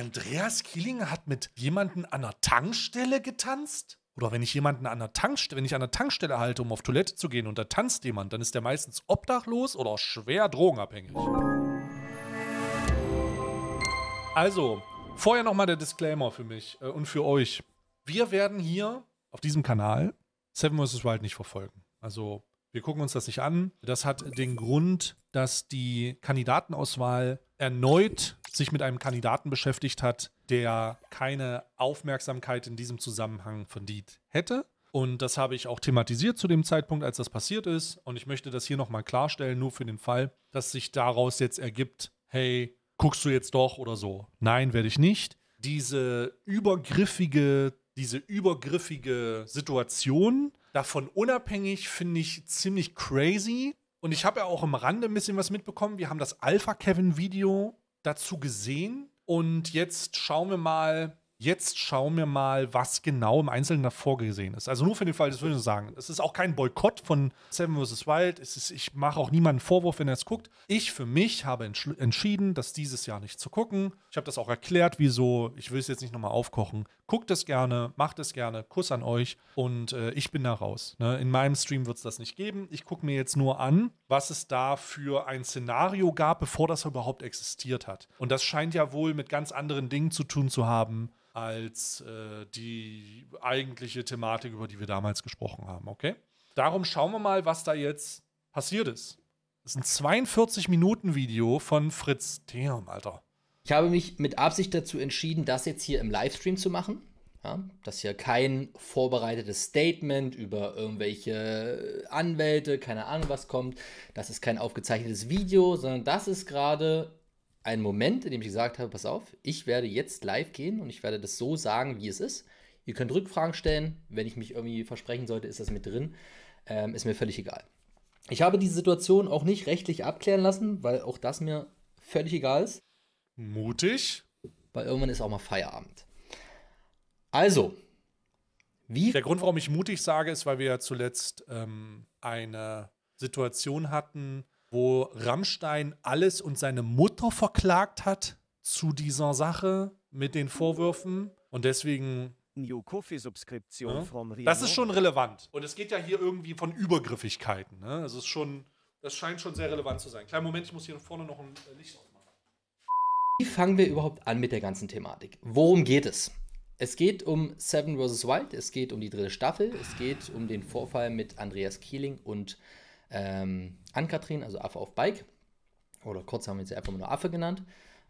Andreas Kielinger hat mit jemandem an der Tankstelle getanzt? Oder wenn ich jemanden an der Tankstelle, wenn ich an der Tankstelle halte, um auf Toilette zu gehen und da tanzt jemand, dann ist der meistens obdachlos oder schwer drogenabhängig. Also, vorher nochmal der Disclaimer für mich äh, und für euch. Wir werden hier auf diesem Kanal Seven vs. Wild nicht verfolgen. Also, wir gucken uns das nicht an. Das hat den Grund, dass die Kandidatenauswahl erneut sich mit einem Kandidaten beschäftigt hat, der keine Aufmerksamkeit in diesem Zusammenhang verdient hätte. Und das habe ich auch thematisiert zu dem Zeitpunkt, als das passiert ist. Und ich möchte das hier nochmal klarstellen, nur für den Fall, dass sich daraus jetzt ergibt, hey, guckst du jetzt doch oder so. Nein, werde ich nicht. Diese übergriffige, diese übergriffige Situation, davon unabhängig, finde ich ziemlich crazy, und ich habe ja auch im Rande ein bisschen was mitbekommen. Wir haben das Alpha-Kevin-Video dazu gesehen. Und jetzt schauen wir mal, jetzt schauen wir mal, was genau im Einzelnen davor gesehen ist. Also nur für den Fall, das würde ich sagen. Es ist auch kein Boykott von Seven vs. Wild. Ist, ich mache auch niemanden Vorwurf, wenn er es guckt. Ich für mich habe entschieden, das dieses Jahr nicht zu gucken. Ich habe das auch erklärt, wieso. Ich will es jetzt nicht nochmal aufkochen. Guckt es gerne, macht es gerne, Kuss an euch und äh, ich bin da raus. Ne? In meinem Stream wird es das nicht geben. Ich gucke mir jetzt nur an, was es da für ein Szenario gab, bevor das überhaupt existiert hat. Und das scheint ja wohl mit ganz anderen Dingen zu tun zu haben als äh, die eigentliche Thematik, über die wir damals gesprochen haben, okay? Darum schauen wir mal, was da jetzt passiert ist. Das ist ein 42-Minuten-Video von Fritz Theum, Alter. Ich habe mich mit Absicht dazu entschieden, das jetzt hier im Livestream zu machen. Ja, das ja kein vorbereitetes Statement über irgendwelche Anwälte, keine Ahnung was kommt. Das ist kein aufgezeichnetes Video, sondern das ist gerade ein Moment, in dem ich gesagt habe, pass auf, ich werde jetzt live gehen und ich werde das so sagen, wie es ist. Ihr könnt Rückfragen stellen. Wenn ich mich irgendwie versprechen sollte, ist das mit drin. Ähm, ist mir völlig egal. Ich habe diese Situation auch nicht rechtlich abklären lassen, weil auch das mir völlig egal ist. Mutig. Weil irgendwann ist auch mal Feierabend. Also, wie. Der Grund, warum ich mutig sage, ist, weil wir ja zuletzt ähm, eine Situation hatten, wo Rammstein alles und seine Mutter verklagt hat zu dieser Sache mit den Vorwürfen. Und deswegen New Coffee ja. Das ist schon relevant. Und es geht ja hier irgendwie von Übergriffigkeiten. Ne? Also es ist schon, das scheint schon sehr relevant zu sein. Kleinen Moment, ich muss hier vorne noch ein äh, Licht auf. Wie fangen wir überhaupt an mit der ganzen Thematik? Worum geht es? Es geht um Seven vs. Wild, es geht um die dritte Staffel, es geht um den Vorfall mit Andreas Keeling und ähm, Ann-Kathrin, also Affe auf Bike. Oder kurz haben wir sie einfach nur Affe genannt.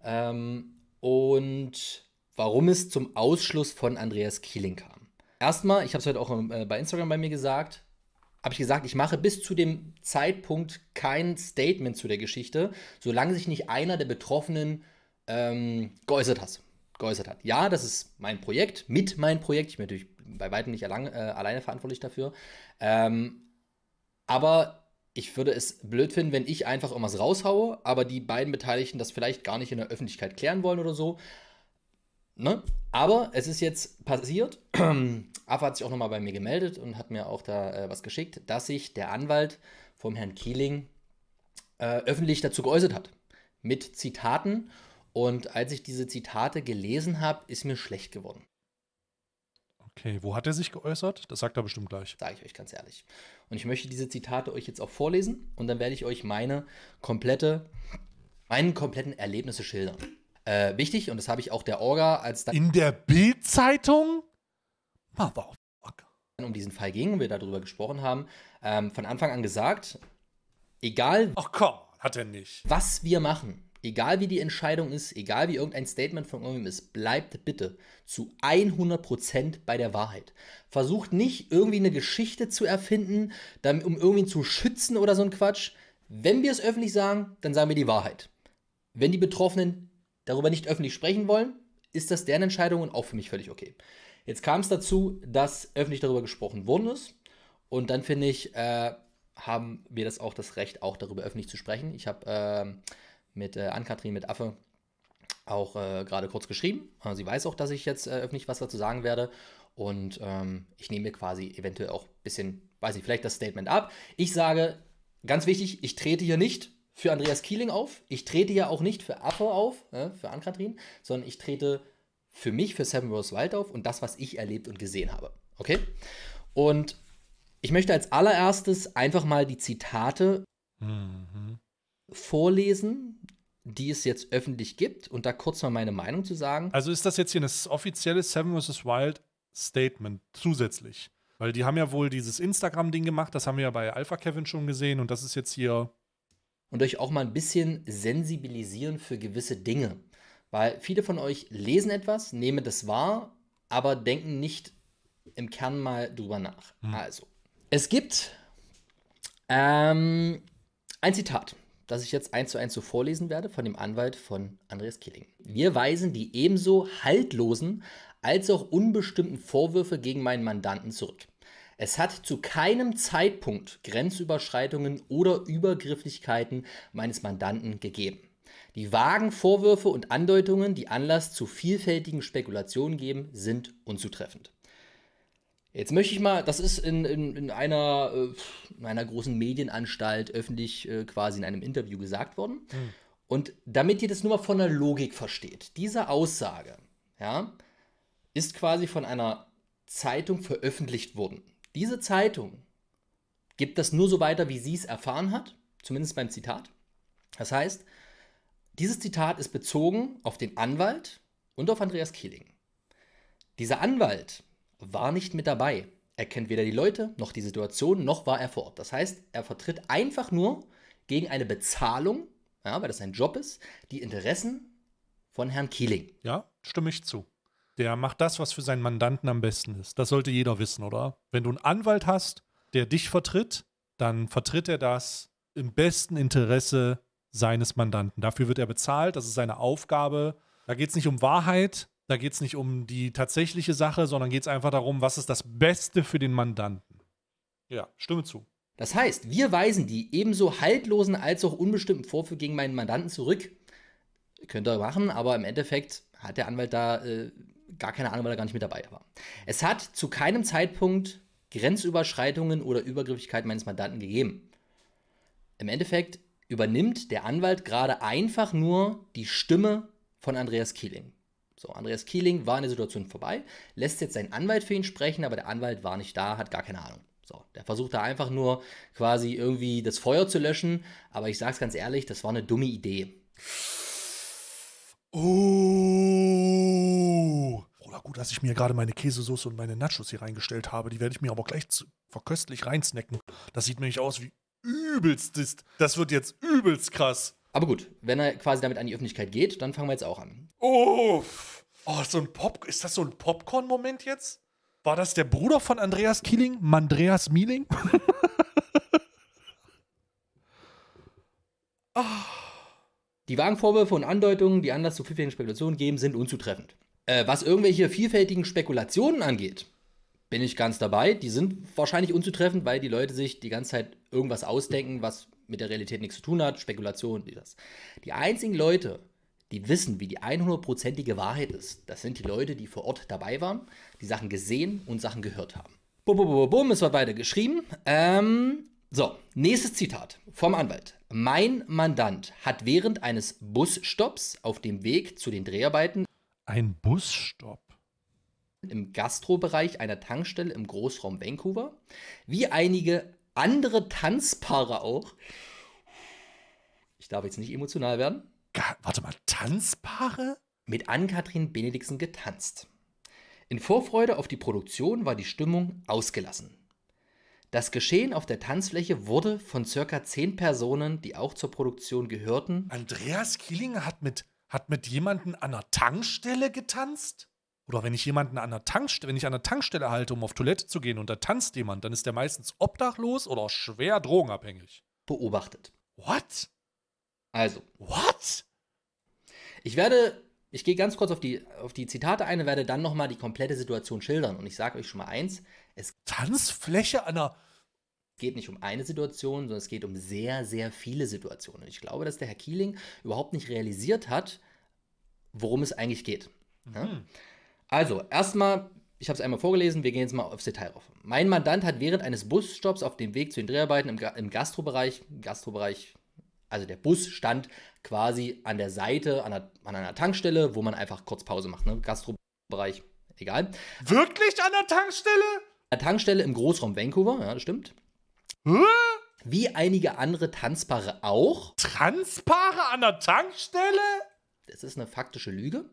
Ähm, und warum es zum Ausschluss von Andreas Keeling kam. Erstmal, ich habe es heute auch äh, bei Instagram bei mir gesagt, habe ich gesagt, ich mache bis zu dem Zeitpunkt kein Statement zu der Geschichte, solange sich nicht einer der Betroffenen ähm, geäußert hast. Geäußert hat. Ja, das ist mein Projekt, mit meinem Projekt. Ich bin natürlich bei weitem nicht allein, äh, alleine verantwortlich dafür. Ähm, aber ich würde es blöd finden, wenn ich einfach irgendwas raushaue, aber die beiden Beteiligten das vielleicht gar nicht in der Öffentlichkeit klären wollen oder so. Ne? Aber es ist jetzt passiert. AFA hat sich auch nochmal bei mir gemeldet und hat mir auch da äh, was geschickt, dass sich der Anwalt vom Herrn Keeling äh, öffentlich dazu geäußert hat. Mit Zitaten und als ich diese Zitate gelesen habe, ist mir schlecht geworden. Okay, wo hat er sich geäußert? Das sagt er bestimmt gleich. Sage ich euch ganz ehrlich. Und ich möchte diese Zitate euch jetzt auch vorlesen und dann werde ich euch meine komplette, meinen kompletten Erlebnisse schildern. Äh, wichtig, und das habe ich auch der Orga als In der Bild-Zeitung? Motherfucker. Um diesen Fall ging und wir darüber gesprochen haben, ähm, von Anfang an gesagt, egal. Ach komm, hat er nicht. Was wir machen, egal wie die Entscheidung ist, egal wie irgendein Statement von irgendjemandem ist, bleibt bitte zu 100% bei der Wahrheit. Versucht nicht irgendwie eine Geschichte zu erfinden, um irgendwie zu schützen oder so ein Quatsch. Wenn wir es öffentlich sagen, dann sagen wir die Wahrheit. Wenn die Betroffenen darüber nicht öffentlich sprechen wollen, ist das deren Entscheidung und auch für mich völlig okay. Jetzt kam es dazu, dass öffentlich darüber gesprochen worden ist. Und dann finde ich, äh, haben wir das auch das Recht, auch darüber öffentlich zu sprechen. Ich habe äh, mit äh, Ann-Kathrin, mit Affe auch äh, gerade kurz geschrieben. Äh, sie weiß auch, dass ich jetzt äh, öffentlich was dazu sagen werde. Und ähm, ich nehme mir quasi eventuell auch ein bisschen, weiß ich, vielleicht das Statement ab. Ich sage, ganz wichtig, ich trete hier nicht für Andreas Kieling auf. Ich trete ja auch nicht für Affe auf, äh, für Ann-Kathrin, sondern ich trete für mich, für Seven Rose Wild auf und das, was ich erlebt und gesehen habe. Okay? Und ich möchte als allererstes einfach mal die Zitate mhm. vorlesen, die es jetzt öffentlich gibt und da kurz mal meine Meinung zu sagen. Also ist das jetzt hier ein offizielles Seven vs. Wild Statement zusätzlich? Weil die haben ja wohl dieses Instagram-Ding gemacht, das haben wir ja bei Alpha Kevin schon gesehen und das ist jetzt hier. Und euch auch mal ein bisschen sensibilisieren für gewisse Dinge. Weil viele von euch lesen etwas, nehmen das wahr, aber denken nicht im Kern mal drüber nach. Hm. Also, es gibt ähm, ein Zitat das ich jetzt eins zu eins so vorlesen werde von dem Anwalt von Andreas Killing. Wir weisen die ebenso haltlosen als auch unbestimmten Vorwürfe gegen meinen Mandanten zurück. Es hat zu keinem Zeitpunkt Grenzüberschreitungen oder Übergrifflichkeiten meines Mandanten gegeben. Die vagen Vorwürfe und Andeutungen, die Anlass zu vielfältigen Spekulationen geben, sind unzutreffend. Jetzt möchte ich mal, das ist in, in, in, einer, äh, in einer großen Medienanstalt öffentlich äh, quasi in einem Interview gesagt worden. Hm. Und damit ihr das nur mal von der Logik versteht, diese Aussage ja, ist quasi von einer Zeitung veröffentlicht worden. Diese Zeitung gibt das nur so weiter, wie sie es erfahren hat, zumindest beim Zitat. Das heißt, dieses Zitat ist bezogen auf den Anwalt und auf Andreas Kehling. Dieser Anwalt war nicht mit dabei. Er kennt weder die Leute noch die Situation, noch war er vor Ort. Das heißt, er vertritt einfach nur gegen eine Bezahlung, ja, weil das sein Job ist, die Interessen von Herrn Keeling. Ja, stimme ich zu. Der macht das, was für seinen Mandanten am besten ist. Das sollte jeder wissen, oder? Wenn du einen Anwalt hast, der dich vertritt, dann vertritt er das im besten Interesse seines Mandanten. Dafür wird er bezahlt, das ist seine Aufgabe. Da geht es nicht um Wahrheit, da geht es nicht um die tatsächliche Sache, sondern geht es einfach darum, was ist das Beste für den Mandanten. Ja, stimme zu. Das heißt, wir weisen die ebenso haltlosen als auch unbestimmten Vorwürfe gegen meinen Mandanten zurück. Könnt ihr machen, aber im Endeffekt hat der Anwalt da äh, gar keine Ahnung, weil er gar nicht mit dabei war. Es hat zu keinem Zeitpunkt Grenzüberschreitungen oder Übergriffigkeit meines Mandanten gegeben. Im Endeffekt übernimmt der Anwalt gerade einfach nur die Stimme von Andreas Keeling. So, Andreas Kieling war in der Situation vorbei, lässt jetzt seinen Anwalt für ihn sprechen, aber der Anwalt war nicht da, hat gar keine Ahnung. So, der versucht da einfach nur quasi irgendwie das Feuer zu löschen, aber ich sag's ganz ehrlich, das war eine dumme Idee. Oh. Oder gut, dass ich mir gerade meine Käsesoße und meine Nachos hier reingestellt habe. Die werde ich mir aber gleich verköstlich reinsnacken. Das sieht mir nicht aus wie übelst ist. Das wird jetzt übelst krass. Aber gut, wenn er quasi damit an die Öffentlichkeit geht, dann fangen wir jetzt auch an. Uff. Oh, so ein Pop ist das so ein Popcorn-Moment jetzt? War das der Bruder von Andreas Kieling, Mandreas Mieling? Ah. Die wahren Vorwürfe und Andeutungen, die Anlass zu vielfältigen Spekulationen geben, sind unzutreffend. Äh, was irgendwelche vielfältigen Spekulationen angeht, bin ich ganz dabei. Die sind wahrscheinlich unzutreffend, weil die Leute sich die ganze Zeit irgendwas ausdenken, was mit der Realität nichts zu tun hat, Spekulation, das. Die einzigen Leute, die wissen, wie die 100%ige Wahrheit ist, das sind die Leute, die vor Ort dabei waren, die Sachen gesehen und Sachen gehört haben. Bum, bum, bum, bum, es war weiter geschrieben. Ähm, so, nächstes Zitat vom Anwalt. Mein Mandant hat während eines Busstopps auf dem Weg zu den Dreharbeiten ein Busstopp im Gastrobereich einer Tankstelle im Großraum Vancouver, wie einige andere Tanzpaare auch. Ich darf jetzt nicht emotional werden. Warte mal, Tanzpaare? Mit Ann-Kathrin Benediksen getanzt. In Vorfreude auf die Produktion war die Stimmung ausgelassen. Das Geschehen auf der Tanzfläche wurde von circa zehn Personen, die auch zur Produktion gehörten. Andreas Kielinger hat mit, hat mit jemandem an einer Tankstelle getanzt? Oder wenn ich jemanden an der Tankstelle, wenn ich an der Tankstelle halte, um auf Toilette zu gehen und da tanzt jemand, dann ist der meistens obdachlos oder schwer drogenabhängig. Beobachtet. What? Also. What? Ich werde, ich gehe ganz kurz auf die, auf die Zitate ein und werde dann nochmal die komplette Situation schildern. Und ich sage euch schon mal eins: Es. Tanzfläche an der. Es geht nicht um eine Situation, sondern es geht um sehr, sehr viele Situationen. Und ich glaube, dass der Herr Keeling überhaupt nicht realisiert hat, worum es eigentlich geht. Mhm. Ja? Also, erstmal, ich habe es einmal vorgelesen, wir gehen jetzt mal aufs Detail rauf. Mein Mandant hat während eines Busstopps auf dem Weg zu den Dreharbeiten im, im Gastrobereich, Gastrobereich, also der Bus stand quasi an der Seite, an, der, an einer Tankstelle, wo man einfach kurz Pause macht, ne? Gastrobereich, egal. Wirklich an der Tankstelle? An der Tankstelle im Großraum Vancouver, ja, das stimmt. Wie einige andere Tanzpaare auch. Tanzpaare an der Tankstelle? Das ist eine faktische Lüge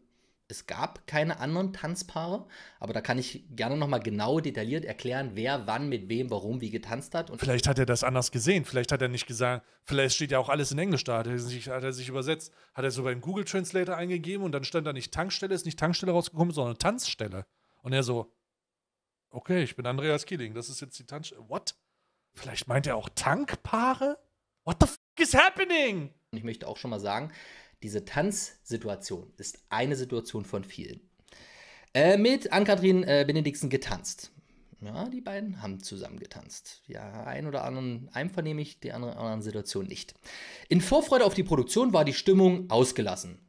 es gab keine anderen Tanzpaare, aber da kann ich gerne nochmal genau detailliert erklären, wer wann mit wem, warum, wie getanzt hat. Und vielleicht hat er das anders gesehen, vielleicht hat er nicht gesagt, vielleicht steht ja auch alles in Englisch da, hat er sich, hat er sich übersetzt, hat er so im Google Translator eingegeben und dann stand da nicht Tankstelle, ist nicht Tankstelle rausgekommen, sondern Tanzstelle. Und er so, okay, ich bin Andreas Kieling, das ist jetzt die Tanzstelle. What? Vielleicht meint er auch Tankpaare? What the fuck is happening? Und Ich möchte auch schon mal sagen, diese Tanzsituation ist eine Situation von vielen. Äh, mit Ann-Kathrin äh, Benediksen getanzt. Ja, die beiden haben zusammen getanzt. Ja, ein oder anderen, einem ich, die andere anderen Situation nicht. In Vorfreude auf die Produktion war die Stimmung ausgelassen.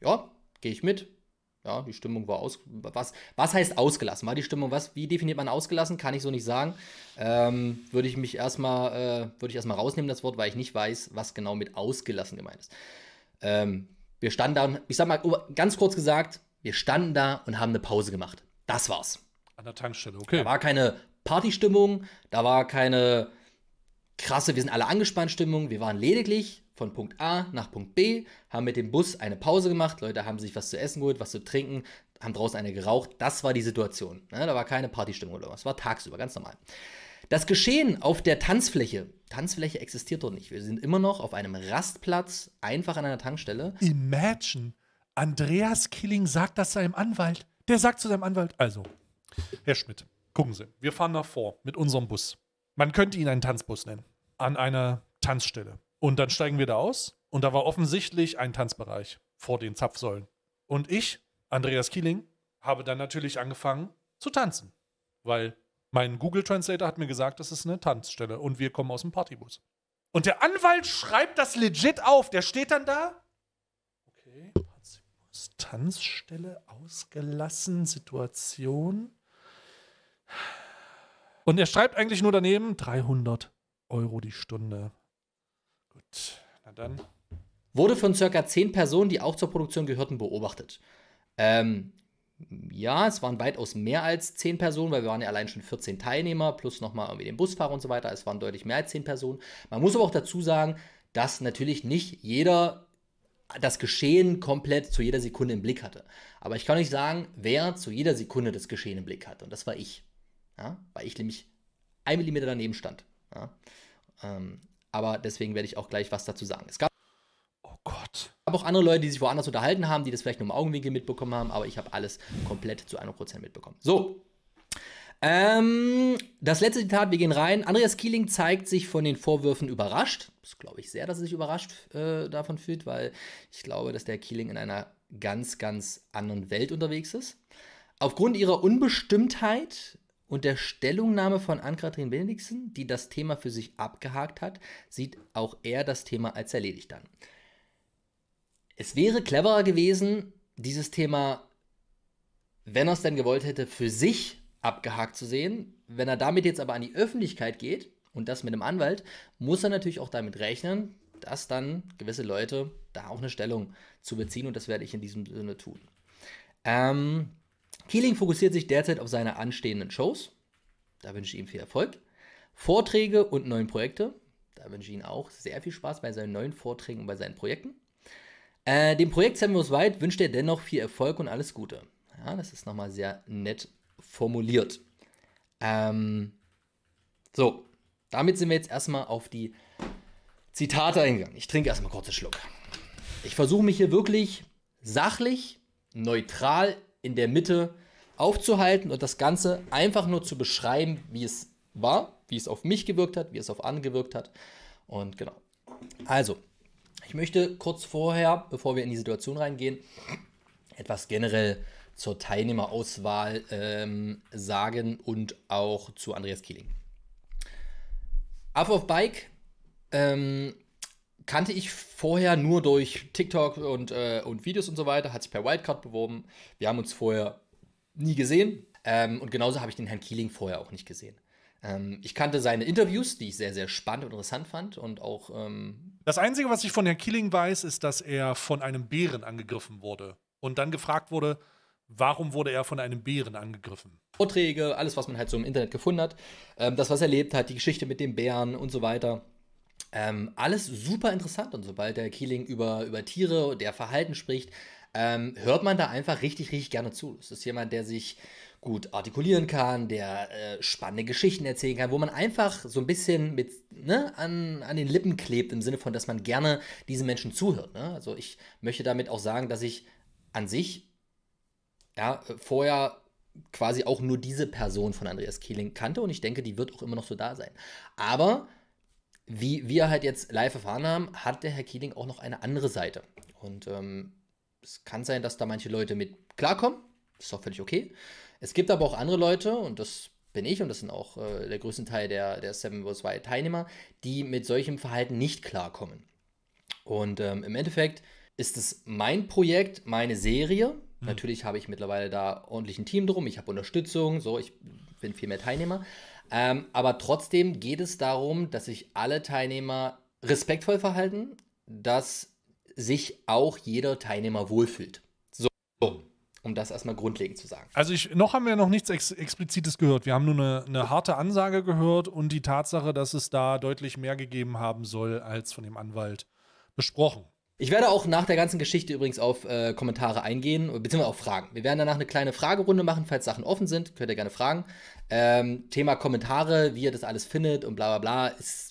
Ja, gehe ich mit. Ja, die Stimmung war aus. Was, was heißt ausgelassen? War die Stimmung was? Wie definiert man ausgelassen? Kann ich so nicht sagen. Ähm, würde ich mich erstmal, äh, würde ich erstmal rausnehmen, das Wort, weil ich nicht weiß, was genau mit ausgelassen gemeint ist. Ähm, wir standen da und, ich sag mal, ganz kurz gesagt, wir standen da und haben eine Pause gemacht. Das war's. An der Tankstelle, okay. Da war keine Partystimmung, da war keine krasse, wir sind alle angespannt Stimmung. Wir waren lediglich von Punkt A nach Punkt B, haben mit dem Bus eine Pause gemacht, Leute haben sich was zu essen geholt, was zu trinken, haben draußen eine geraucht. Das war die Situation. Ja, ne? da war keine Partystimmung oder was. Es war tagsüber, ganz normal. Das Geschehen auf der Tanzfläche. Tanzfläche existiert doch nicht. Wir sind immer noch auf einem Rastplatz, einfach an einer Tankstelle. Imagine. Andreas Killing sagt das seinem Anwalt. Der sagt zu seinem Anwalt, also, Herr Schmidt, gucken Sie, wir fahren nach vor mit unserem Bus. Man könnte ihn einen Tanzbus nennen. An einer Tanzstelle. Und dann steigen wir da aus und da war offensichtlich ein Tanzbereich vor den Zapfsäulen. Und ich, Andreas Kieling, habe dann natürlich angefangen zu tanzen, weil mein Google Translator hat mir gesagt, das ist eine Tanzstelle und wir kommen aus dem Partybus. Und der Anwalt schreibt das legit auf. Der steht dann da. Okay, Partybus, Tanzstelle ausgelassen, Situation. Und er schreibt eigentlich nur daneben 300 Euro die Stunde. Gut, na dann. Wurde von circa 10 Personen, die auch zur Produktion gehörten, beobachtet. Ähm, ja, es waren weitaus mehr als zehn Personen, weil wir waren ja allein schon 14 Teilnehmer, plus nochmal irgendwie den Busfahrer und so weiter. Es waren deutlich mehr als zehn Personen. Man muss aber auch dazu sagen, dass natürlich nicht jeder das Geschehen komplett zu jeder Sekunde im Blick hatte. Aber ich kann euch sagen, wer zu jeder Sekunde das Geschehen im Blick hatte. Und das war ich. Ja? Weil ich nämlich ein Millimeter daneben stand. Ja? Ähm, aber deswegen werde ich auch gleich was dazu sagen. Es gab habe auch andere Leute, die sich woanders unterhalten haben, die das vielleicht nur im Augenwinkel mitbekommen haben, aber ich habe alles komplett zu 100% mitbekommen. So. Ähm, das letzte Zitat, wir gehen rein. Andreas Keeling zeigt sich von den Vorwürfen überrascht. Das glaube ich sehr, dass er sich überrascht äh, davon fühlt, weil ich glaube, dass der Keeling in einer ganz, ganz anderen Welt unterwegs ist. Aufgrund ihrer Unbestimmtheit und der Stellungnahme von Ann-Kathrin Benediksen, die das Thema für sich abgehakt hat, sieht auch er das Thema als erledigt an. Es wäre cleverer gewesen, dieses Thema, wenn er es denn gewollt hätte, für sich abgehakt zu sehen. Wenn er damit jetzt aber an die Öffentlichkeit geht und das mit einem Anwalt, muss er natürlich auch damit rechnen, dass dann gewisse Leute da auch eine Stellung zu beziehen und das werde ich in diesem Sinne tun. Ähm, Keeling fokussiert sich derzeit auf seine anstehenden Shows. Da wünsche ich ihm viel Erfolg. Vorträge und neuen Projekte. Da wünsche ich ihm auch sehr viel Spaß bei seinen neuen Vorträgen und bei seinen Projekten. Äh, dem Projekt Samuels White wünscht er dennoch viel Erfolg und alles Gute. Ja, das ist nochmal sehr nett formuliert. Ähm, so, damit sind wir jetzt erstmal auf die Zitate eingegangen. Ich trinke erstmal kurz einen Schluck. Ich versuche mich hier wirklich sachlich, neutral in der Mitte aufzuhalten und das Ganze einfach nur zu beschreiben, wie es war, wie es auf mich gewirkt hat, wie es auf Anne gewirkt hat. Und genau. Also, ich möchte kurz vorher, bevor wir in die Situation reingehen, etwas generell zur Teilnehmerauswahl ähm, sagen und auch zu Andreas Kieling. Up of Bike ähm, kannte ich vorher nur durch TikTok und, äh, und Videos und so weiter, hat sich per Wildcard beworben. Wir haben uns vorher nie gesehen. Ähm, und genauso habe ich den Herrn Kieling vorher auch nicht gesehen. Ähm, ich kannte seine Interviews, die ich sehr, sehr spannend und interessant fand und auch ähm, das Einzige, was ich von Herrn Killing weiß, ist, dass er von einem Bären angegriffen wurde und dann gefragt wurde, warum wurde er von einem Bären angegriffen? Vorträge, alles, was man halt so im Internet gefunden hat, ähm, das, was er erlebt hat, die Geschichte mit dem Bären und so weiter. Ähm, alles super interessant und sobald der Keeling über, über Tiere und der Verhalten spricht, ähm, hört man da einfach richtig, richtig gerne zu. Es ist jemand, der sich gut artikulieren kann, der äh, spannende Geschichten erzählen kann, wo man einfach so ein bisschen mit ne, an, an den Lippen klebt, im Sinne von, dass man gerne diesen Menschen zuhört. Ne? Also ich möchte damit auch sagen, dass ich an sich ja, äh, vorher quasi auch nur diese Person von Andreas Kehling kannte und ich denke, die wird auch immer noch so da sein. Aber wie wir halt jetzt live erfahren haben, hat der Herr Kehling auch noch eine andere Seite. Und ähm, es kann sein, dass da manche Leute mit klarkommen. Ist doch völlig okay. Es gibt aber auch andere Leute, und das bin ich und das sind auch äh, der größte Teil der, der 702 Teilnehmer, die mit solchem Verhalten nicht klarkommen. Und ähm, im Endeffekt ist es mein Projekt, meine Serie. Mhm. Natürlich habe ich mittlerweile da ordentlich ein Team drum, ich habe Unterstützung, so, ich bin viel mehr Teilnehmer. Ähm, aber trotzdem geht es darum, dass sich alle Teilnehmer respektvoll verhalten, dass sich auch jeder Teilnehmer wohlfühlt. Um das erstmal grundlegend zu sagen. Also ich, noch haben wir noch nichts Ex Explizites gehört. Wir haben nur eine, eine, harte Ansage gehört und die Tatsache, dass es da deutlich mehr gegeben haben soll, als von dem Anwalt besprochen. Ich werde auch nach der ganzen Geschichte übrigens auf äh, Kommentare eingehen, beziehungsweise auf Fragen. Wir werden danach eine kleine Fragerunde machen, falls Sachen offen sind, könnt ihr gerne fragen. Ähm, Thema Kommentare, wie ihr das alles findet und bla bla bla, ist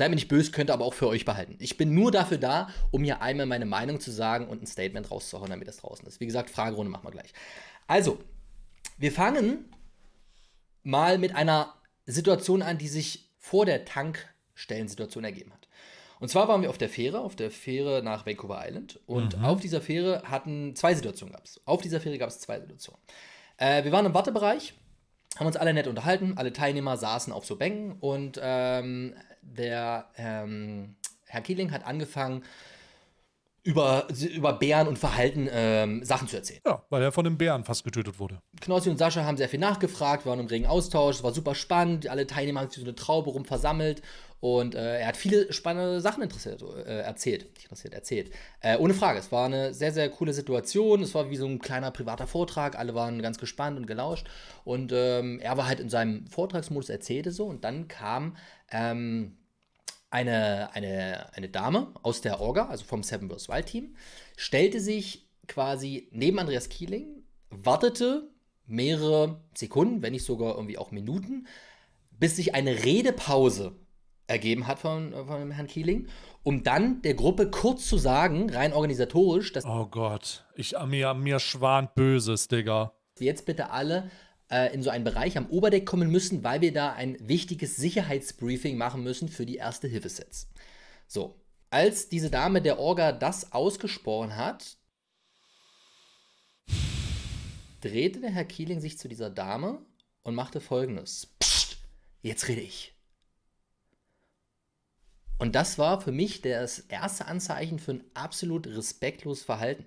Sei mir nicht böse, könnte aber auch für euch behalten. Ich bin nur dafür da, um hier einmal meine Meinung zu sagen und ein Statement rauszuhauen, damit das draußen ist. Wie gesagt, Fragerunde machen wir gleich. Also, wir fangen mal mit einer Situation an, die sich vor der Tankstellensituation ergeben hat. Und zwar waren wir auf der Fähre, auf der Fähre nach Vancouver Island. Und mhm. auf dieser Fähre hatten zwei Situationen gab es. Auf dieser Fähre gab es zwei Situationen. Äh, wir waren im Wartebereich, haben uns alle nett unterhalten, alle Teilnehmer saßen auf so Bänken und ähm, der ähm, Herr Keeling hat angefangen, über, über Bären und Verhalten ähm, Sachen zu erzählen. Ja, weil er von einem Bären fast getötet wurde. Knossi und Sascha haben sehr viel nachgefragt, waren im regen Austausch, es war super spannend, alle Teilnehmer haben sich so eine Traube rum versammelt und äh, er hat viele spannende Sachen interessiert, äh, erzählt. Interessiert, erzählt. Äh, ohne Frage, es war eine sehr, sehr coole Situation. Es war wie so ein kleiner privater Vortrag. Alle waren ganz gespannt und gelauscht. Und ähm, er war halt in seinem Vortragsmodus, erzählte so. Und dann kam ähm, eine, eine, eine Dame aus der Orga, also vom Seven vs. Wild Team, stellte sich quasi neben Andreas Kieling, wartete mehrere Sekunden, wenn nicht sogar irgendwie auch Minuten, bis sich eine Redepause ergeben hat von, von Herrn Kieling, um dann der Gruppe kurz zu sagen, rein organisatorisch, dass. Oh Gott, ich, mir, mir schwant Böses, Digga. Jetzt bitte alle äh, in so einen Bereich am Oberdeck kommen müssen, weil wir da ein wichtiges Sicherheitsbriefing machen müssen für die Erste-Hilfe-Sets. So, als diese Dame der Orga das ausgesprochen hat, drehte der Herr Keeling sich zu dieser Dame und machte folgendes. Psst, jetzt rede ich. Und das war für mich das erste Anzeichen für ein absolut respektloses Verhalten.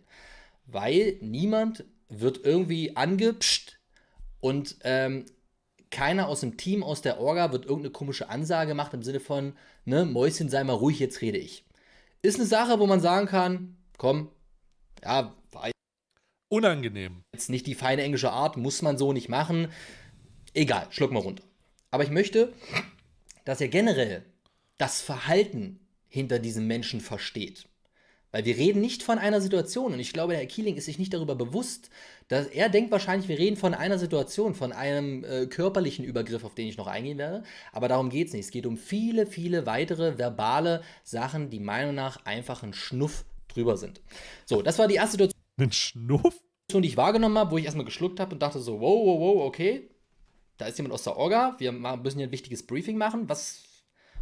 Weil niemand wird irgendwie angepst, und ähm, keiner aus dem Team, aus der Orga wird irgendeine komische Ansage gemacht im Sinne von, ne, Mäuschen, sei mal ruhig, jetzt rede ich. Ist eine Sache, wo man sagen kann, komm, ja, war ich. unangenehm. Jetzt nicht die feine englische Art, muss man so nicht machen. Egal, schluck mal runter. Aber ich möchte, dass er generell das Verhalten hinter diesem Menschen versteht. Weil wir reden nicht von einer Situation und ich glaube, der Herr Keeling ist sich nicht darüber bewusst, dass er denkt wahrscheinlich, wir reden von einer Situation, von einem äh, körperlichen Übergriff, auf den ich noch eingehen werde. Aber darum geht es nicht. Es geht um viele, viele weitere verbale Sachen, die meiner Meinung nach einfach ein Schnuff drüber sind. So, das war die erste Situation. Ein Schnuff? Die ich wahrgenommen habe, wo ich erstmal geschluckt habe und dachte so, wow, wow, wow, okay, da ist jemand aus der Orga, wir müssen hier ein wichtiges Briefing machen, was,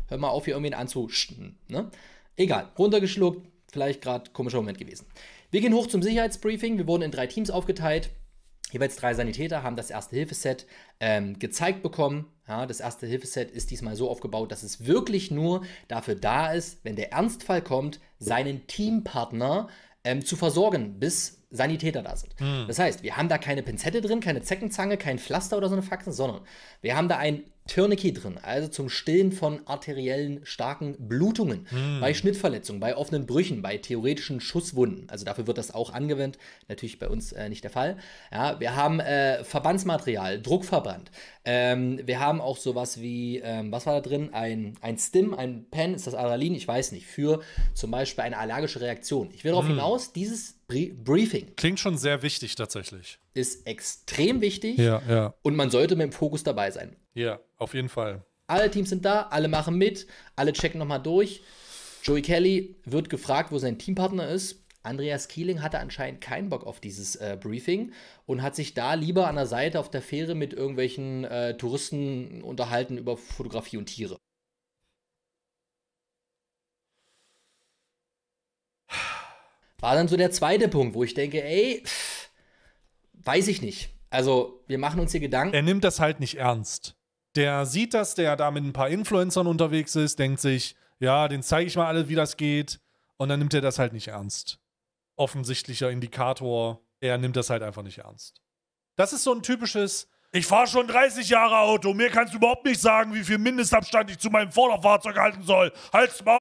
hör mal auf, hier irgendwen anzuschnitten, ne? Egal, runtergeschluckt, vielleicht gerade komischer Moment gewesen. Wir gehen hoch zum Sicherheitsbriefing. Wir wurden in drei Teams aufgeteilt. Jeweils drei Sanitäter haben das erste Hilfeset ähm, gezeigt bekommen. Ja, das erste Hilfeset ist diesmal so aufgebaut, dass es wirklich nur dafür da ist, wenn der Ernstfall kommt, seinen Teampartner ähm, zu versorgen, bis Sanitäter da sind. Mhm. Das heißt, wir haben da keine Pinzette drin, keine Zeckenzange, kein Pflaster oder so eine Faxen, sondern wir haben da ein Tourniquet drin, also zum Stillen von arteriellen starken Blutungen, hm. bei Schnittverletzungen, bei offenen Brüchen, bei theoretischen Schusswunden. Also dafür wird das auch angewendet, natürlich bei uns äh, nicht der Fall. Ja, wir haben äh, Verbandsmaterial, Druckverband. Ähm, wir haben auch sowas wie, ähm, was war da drin? Ein, ein Stim, ein Pen, ist das Adrenalin? Ich weiß nicht, für zum Beispiel eine allergische Reaktion. Ich will darauf hm. hinaus, dieses Briefing. Klingt schon sehr wichtig tatsächlich. Ist extrem wichtig. Ja, ja. Und man sollte mit dem Fokus dabei sein. Ja, auf jeden Fall. Alle Teams sind da, alle machen mit, alle checken nochmal durch. Joey Kelly wird gefragt, wo sein Teampartner ist. Andreas Keeling hatte anscheinend keinen Bock auf dieses äh, Briefing und hat sich da lieber an der Seite auf der Fähre mit irgendwelchen äh, Touristen unterhalten über Fotografie und Tiere. war dann so der zweite Punkt, wo ich denke, ey, pff, weiß ich nicht. Also, wir machen uns hier Gedanken. Er nimmt das halt nicht ernst. Der sieht das, der da mit ein paar Influencern unterwegs ist, denkt sich, ja, den zeige ich mal alle, wie das geht. Und dann nimmt er das halt nicht ernst. Offensichtlicher Indikator, er nimmt das halt einfach nicht ernst. Das ist so ein typisches, ich fahre schon 30 Jahre Auto, mir kannst du überhaupt nicht sagen, wie viel Mindestabstand ich zu meinem Vorderfahrzeug halten soll. Halt's mal.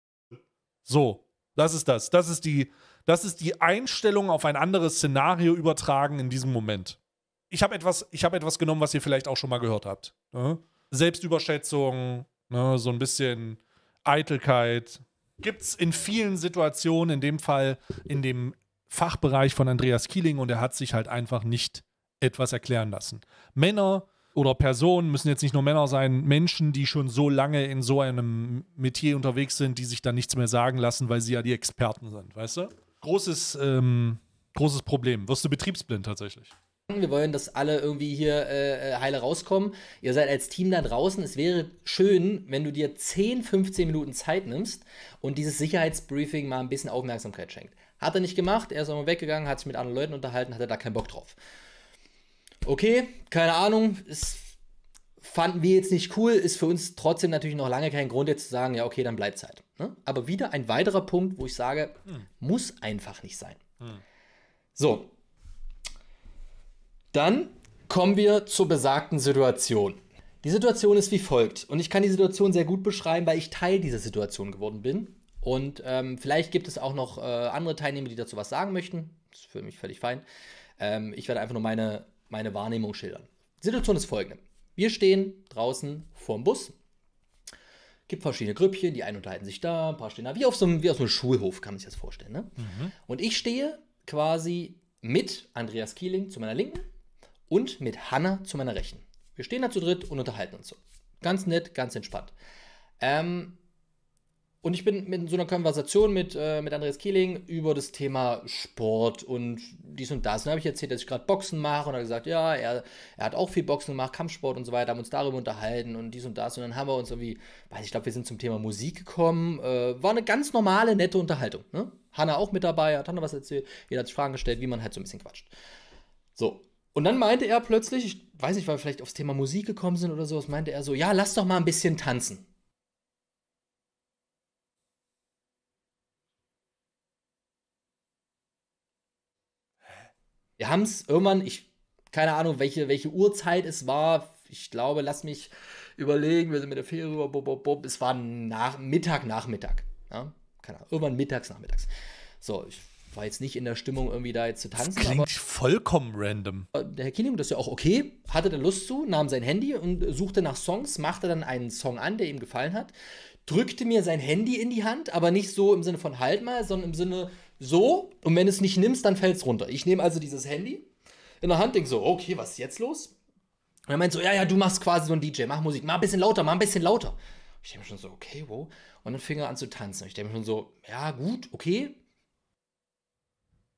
So, das ist das. Das ist die das ist die Einstellung auf ein anderes Szenario übertragen in diesem Moment. Ich habe etwas, hab etwas genommen, was ihr vielleicht auch schon mal gehört habt. Ne? Selbstüberschätzung, ne? so ein bisschen Eitelkeit. Gibt es in vielen Situationen, in dem Fall in dem Fachbereich von Andreas Kieling, und er hat sich halt einfach nicht etwas erklären lassen. Männer oder Personen, müssen jetzt nicht nur Männer sein, Menschen, die schon so lange in so einem Metier unterwegs sind, die sich dann nichts mehr sagen lassen, weil sie ja die Experten sind, weißt du? großes, ähm, großes Problem. Wirst du betriebsblind tatsächlich? Wir wollen, dass alle irgendwie hier äh, äh heile rauskommen. Ihr seid als Team da draußen. Es wäre schön, wenn du dir 10, 15 Minuten Zeit nimmst und dieses Sicherheitsbriefing mal ein bisschen Aufmerksamkeit schenkt. Hat er nicht gemacht. Er ist einmal weggegangen, hat sich mit anderen Leuten unterhalten, hat er da keinen Bock drauf. Okay, keine Ahnung. Ist fanden wir jetzt nicht cool, ist für uns trotzdem natürlich noch lange kein Grund, jetzt zu sagen, ja, okay, dann bleibt's halt. Ne? Aber wieder ein weiterer Punkt, wo ich sage, hm. muss einfach nicht sein. Hm. So. Dann kommen wir zur besagten Situation. Die Situation ist wie folgt. Und ich kann die Situation sehr gut beschreiben, weil ich Teil dieser Situation geworden bin. Und ähm, vielleicht gibt es auch noch äh, andere Teilnehmer, die dazu was sagen möchten. Das ist für mich völlig fein. Ähm, ich werde einfach nur meine, meine Wahrnehmung schildern. Die Situation ist folgende. Wir stehen draußen vorm Bus. Gibt verschiedene Grüppchen, die einen unterhalten sich da, ein paar stehen da. Wie auf so einem, wie auf so einem Schulhof, kann man sich das vorstellen. Ne? Mhm. Und ich stehe quasi mit Andreas Kieling zu meiner Linken und mit Hanna zu meiner Rechten. Wir stehen da zu dritt und unterhalten uns so. Ganz nett, ganz entspannt. Ähm, und ich bin mit so einer Konversation mit, äh, mit Andreas Keeling über das Thema Sport und dies und das. Und dann habe ich erzählt, dass ich gerade Boxen mache und er hat gesagt, ja, er, er hat auch viel Boxen gemacht, Kampfsport und so weiter, haben uns darüber unterhalten und dies und das. Und dann haben wir uns irgendwie, weiß ich glaube, wir sind zum Thema Musik gekommen. Äh, war eine ganz normale, nette Unterhaltung. Ne? Hanna auch mit dabei, hat Hanna was erzählt, jeder hat sich Fragen gestellt, wie man halt so ein bisschen quatscht. So, und dann meinte er plötzlich, ich weiß nicht, weil wir vielleicht aufs Thema Musik gekommen sind oder sowas, meinte er so, ja, lass doch mal ein bisschen tanzen. Wir haben es irgendwann, ich, keine Ahnung, welche, welche Uhrzeit es war. Ich glaube, lass mich überlegen, wir sind mit der Fähre rüber, bob, bob, bob. Es war nach, Mittag, Nachmittag. Ja? Keine Ahnung, irgendwann mittags, nachmittags. So, ich war jetzt nicht in der Stimmung, irgendwie da jetzt zu tanzen. Das klingt vollkommen random. Äh, der Herr Killing, das ist ja auch okay, hatte da Lust zu, nahm sein Handy und suchte nach Songs, machte dann einen Song an, der ihm gefallen hat, drückte mir sein Handy in die Hand, aber nicht so im Sinne von halt mal, sondern im Sinne so und wenn du es nicht nimmst, dann fällt es runter. Ich nehme also dieses Handy in der Hand, denke so, okay, was ist jetzt los? Und er meint so, ja, ja, du machst quasi so ein DJ, mach Musik, mach ein bisschen lauter, mach ein bisschen lauter. Ich denke mir schon so, okay, wow. Und dann fing er an zu tanzen. Ich denke mir schon so, ja, gut, okay.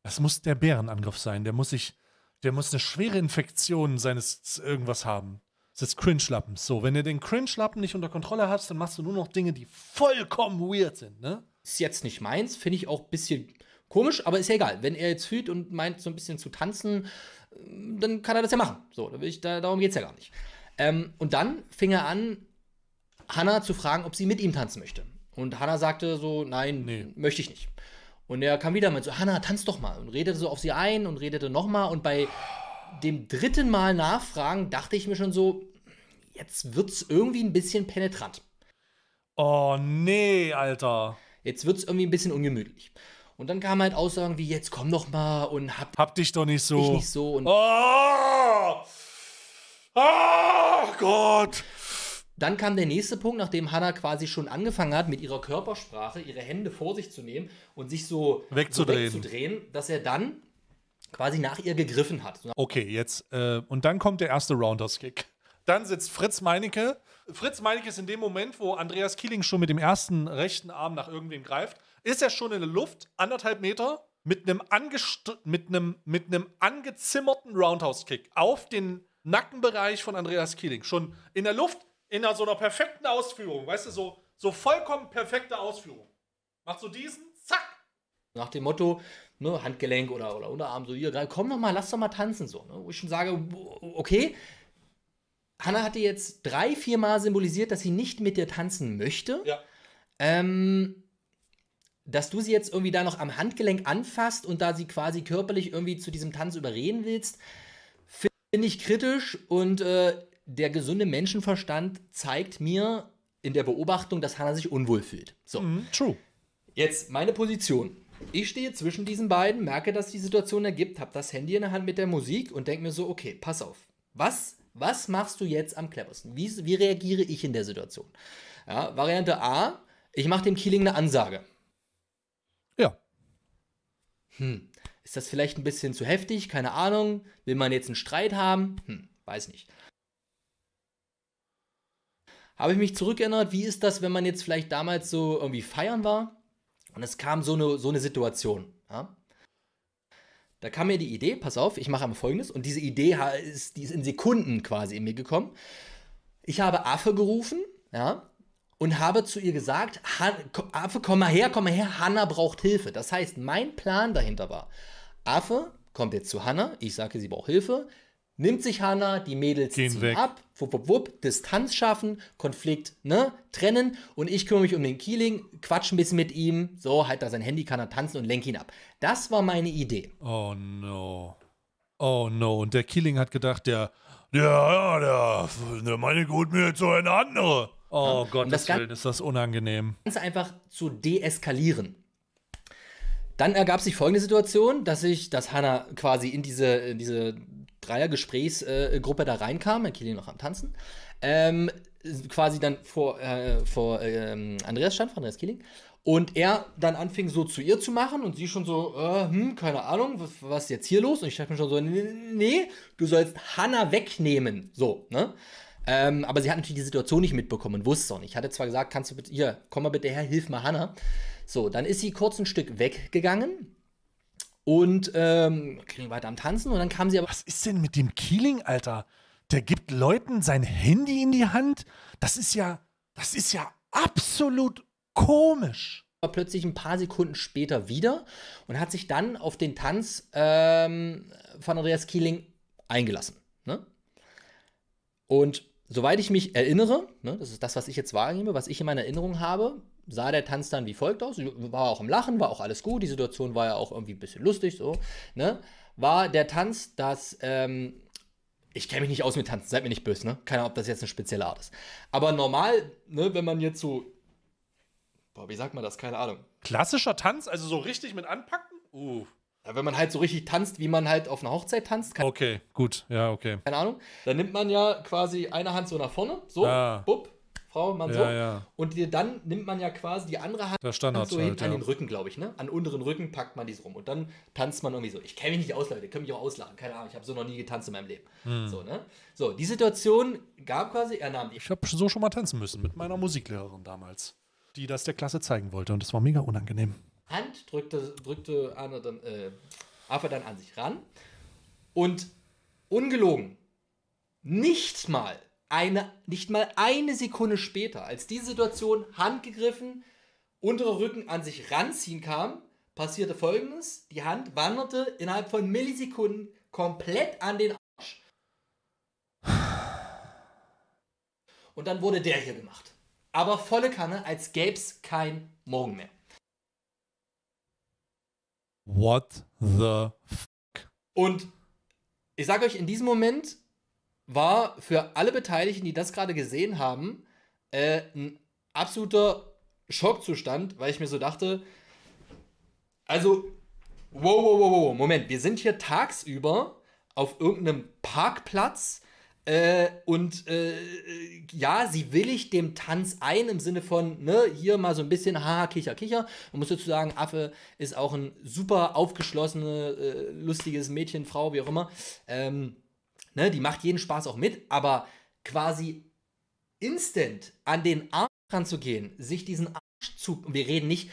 Das muss der Bärenangriff sein. Der muss sich, der muss eine schwere Infektion seines irgendwas haben. Das Cringe-Lappens. So, wenn du den Cringe-Lappen nicht unter Kontrolle hast, dann machst du nur noch Dinge, die vollkommen weird sind, ne? Ist jetzt nicht meins, finde ich auch ein bisschen Komisch, aber ist ja egal. Wenn er jetzt fühlt und meint, so ein bisschen zu tanzen, ähm, dann kann er das ja machen. So, da will ich, da, darum geht es ja gar nicht. Ähm, und dann fing er an, Hannah zu fragen, ob sie mit ihm tanzen möchte. Und Hannah sagte so, nein, nee. möchte ich nicht. Und er kam wieder mit so, Hannah, tanz doch mal. Und redete so auf sie ein und redete nochmal. Und bei dem dritten Mal nachfragen, dachte ich mir schon so, jetzt wird es irgendwie ein bisschen penetrant. Oh nee, Alter. Jetzt wird es irgendwie ein bisschen ungemütlich. Und dann kamen halt Aussagen wie, jetzt komm doch mal und hab, hab dich doch nicht so. Ich nicht so. Und oh! oh Gott! Dann kam der nächste Punkt, nachdem Hanna quasi schon angefangen hat, mit ihrer Körpersprache ihre Hände vor sich zu nehmen und sich so wegzudrehen, so wegzudrehen dass er dann quasi nach ihr gegriffen hat. Okay, jetzt, äh, und dann kommt der erste Roundhouse-Kick. Dann sitzt Fritz Meinecke. Fritz Meinecke ist in dem Moment, wo Andreas Kieling schon mit dem ersten rechten Arm nach irgendwem greift, ist er schon in der Luft, anderthalb Meter, mit einem, mit einem, mit einem angezimmerten Roundhouse-Kick auf den Nackenbereich von Andreas Kieling. Schon in der Luft, in so einer perfekten Ausführung, weißt du, so, so vollkommen perfekte Ausführung. Macht so diesen, zack. Nach dem Motto, ne, Handgelenk oder, oder Unterarm, so hier, komm doch mal, lass doch mal tanzen, so. Ne? Wo ich schon sage, okay, Hanna hatte jetzt drei, vier Mal symbolisiert, dass sie nicht mit dir tanzen möchte. Ja. Ähm, dass du sie jetzt irgendwie da noch am Handgelenk anfasst und da sie quasi körperlich irgendwie zu diesem Tanz überreden willst, finde ich kritisch und äh, der gesunde Menschenverstand zeigt mir in der Beobachtung, dass Hannah sich unwohl fühlt. So. Mm, true. Jetzt meine Position. Ich stehe zwischen diesen beiden, merke, dass die Situation ergibt, habe das Handy in der Hand mit der Musik und denke mir so, okay, pass auf. Was, was machst du jetzt am cleversten? Wie, wie reagiere ich in der Situation? Ja, Variante A, ich mache dem Keeling eine Ansage. Ja. Hm. Ist das vielleicht ein bisschen zu heftig? Keine Ahnung. Will man jetzt einen Streit haben? Hm, weiß nicht. Habe ich mich zurückerinnert, wie ist das, wenn man jetzt vielleicht damals so irgendwie feiern war und es kam so eine, so eine Situation? Ja? Da kam mir die Idee, pass auf, ich mache einmal folgendes und diese Idee ist, die ist in Sekunden quasi in mir gekommen. Ich habe Affe gerufen, ja, und habe zu ihr gesagt, Affe, komm mal her, komm mal her, Hanna braucht Hilfe. Das heißt, mein Plan dahinter war, Affe kommt jetzt zu Hanna, ich sage, sie braucht Hilfe, nimmt sich Hanna, die Mädels Gehen ziehen weg. ab, wupp, wupp, wupp, Distanz schaffen, Konflikt, ne, trennen und ich kümmere mich um den Keeling, quatsch ein bisschen mit ihm, so, halt da sein Handy, kann er tanzen und lenke ihn ab. Das war meine Idee. Oh no. Oh no. Und der Keeling hat gedacht, der, ja, der, der meine gut mir jetzt so eine andere. Oh ja? Gott, das Willen, ist das unangenehm. Ganz einfach zu deeskalieren. Dann ergab sich folgende Situation, dass ich, dass Hanna quasi in diese, in diese Dreier-Gesprächsgruppe da reinkam, Kili noch am Tanzen, ähm, quasi dann vor, äh, vor ähm, Andreas stand, vor Andreas Killing, und er dann anfing so zu ihr zu machen und sie schon so, äh, hm, keine Ahnung, was, was ist jetzt hier los? Und ich dachte mir schon so, nee, nee, du sollst Hanna wegnehmen. So, ne? Ähm, aber sie hat natürlich die Situation nicht mitbekommen und wusste es auch nicht. Ich hatte zwar gesagt, kannst du bitte, hier, komm mal bitte her, hilf mal Hannah. So, dann ist sie kurz ein Stück weggegangen und ähm, Keeling weiter am Tanzen und dann kam sie aber. Was ist denn mit dem Keeling, Alter? Der gibt Leuten sein Handy in die Hand? Das ist ja, das ist ja absolut komisch plötzlich ein paar Sekunden später wieder und hat sich dann auf den Tanz ähm, von Andreas Keeling eingelassen. Ne? Und soweit ich mich erinnere, ne, das ist das, was ich jetzt wahrnehme, was ich in meiner Erinnerung habe, sah der Tanz dann wie folgt aus. War auch im Lachen, war auch alles gut. Die Situation war ja auch irgendwie ein bisschen lustig so. Ne? War der Tanz, dass ähm, ich kenne mich nicht aus mit Tanzen, seid mir nicht böse, ne? Keine Ahnung, ob das jetzt eine spezielle Art ist. Aber normal, ne, wenn man jetzt so. Boah, wie sagt man das? Keine Ahnung. Klassischer Tanz, also so richtig mit anpacken? Uh wenn man halt so richtig tanzt, wie man halt auf einer Hochzeit tanzt. Kann okay, gut, ja, okay. Keine Ahnung. Dann nimmt man ja quasi eine Hand so nach vorne, so, ja. Ah. bupp, Frau, Mann, ja, so. Ja. Und dann nimmt man ja quasi die andere Hand so hin, halt, an den Rücken, glaube ich, ne? An unteren Rücken packt man dies rum. Und dann tanzt man irgendwie so. Ich kenne mich nicht aus, Leute, ich kann mich auch auslachen. Keine Ahnung, ich habe so noch nie getanzt in meinem Leben. Hm. So, ne? So, die Situation gab quasi, er nahm die. Ich habe so schon mal tanzen müssen mit meiner Musiklehrerin damals, die das der Klasse zeigen wollte. Und das war mega unangenehm. Hand drückte, drückte Arne dann, äh, Arthur dann an sich ran. Und ungelogen, nicht mal eine, nicht mal eine Sekunde später, als diese Situation handgegriffen, unterer Rücken an sich ranziehen kam, passierte folgendes: Die Hand wanderte innerhalb von Millisekunden komplett an den Arsch. Und dann wurde der hier gemacht. Aber volle Kanne, als gäbe es kein Morgen mehr. What the fuck? Und ich sage euch, in diesem Moment war für alle Beteiligten, die das gerade gesehen haben, äh, ein absoluter Schockzustand, weil ich mir so dachte, also, wow, wow, wow, wow, Moment, wir sind hier tagsüber auf irgendeinem Parkplatz äh, und äh, äh ja, sie willigt dem Tanz ein im Sinne von, ne, hier mal so ein bisschen, haha, kicher, kicher. Man muss dazu sagen, Affe ist auch ein super aufgeschlossenes, äh, lustiges Mädchen, Frau, wie auch immer. Ähm, ne, die macht jeden Spaß auch mit, aber quasi instant an den Arsch ranzugehen, sich diesen Arsch zu, wir reden nicht,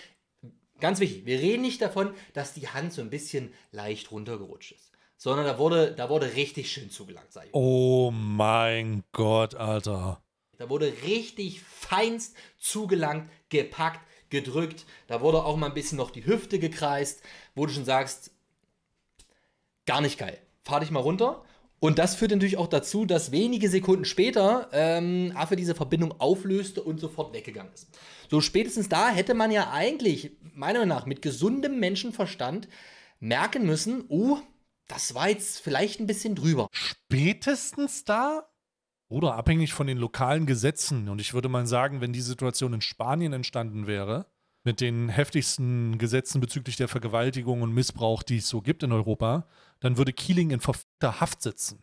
ganz wichtig, wir reden nicht davon, dass die Hand so ein bisschen leicht runtergerutscht ist sondern da wurde, da wurde richtig schön zugelangt, sag ich. Oh mein Gott, Alter. Da wurde richtig feinst zugelangt, gepackt, gedrückt. Da wurde auch mal ein bisschen noch die Hüfte gekreist, wo du schon sagst, gar nicht geil. Fahr dich mal runter. Und das führt natürlich auch dazu, dass wenige Sekunden später ähm, Affe diese Verbindung auflöste und sofort weggegangen ist. So spätestens da hätte man ja eigentlich, meiner Meinung nach, mit gesundem Menschenverstand merken müssen, uh, das war jetzt vielleicht ein bisschen drüber. Spätestens da? Oder abhängig von den lokalen Gesetzen. Und ich würde mal sagen, wenn die Situation in Spanien entstanden wäre, mit den heftigsten Gesetzen bezüglich der Vergewaltigung und Missbrauch, die es so gibt in Europa, dann würde Keeling in verfickter Haft sitzen.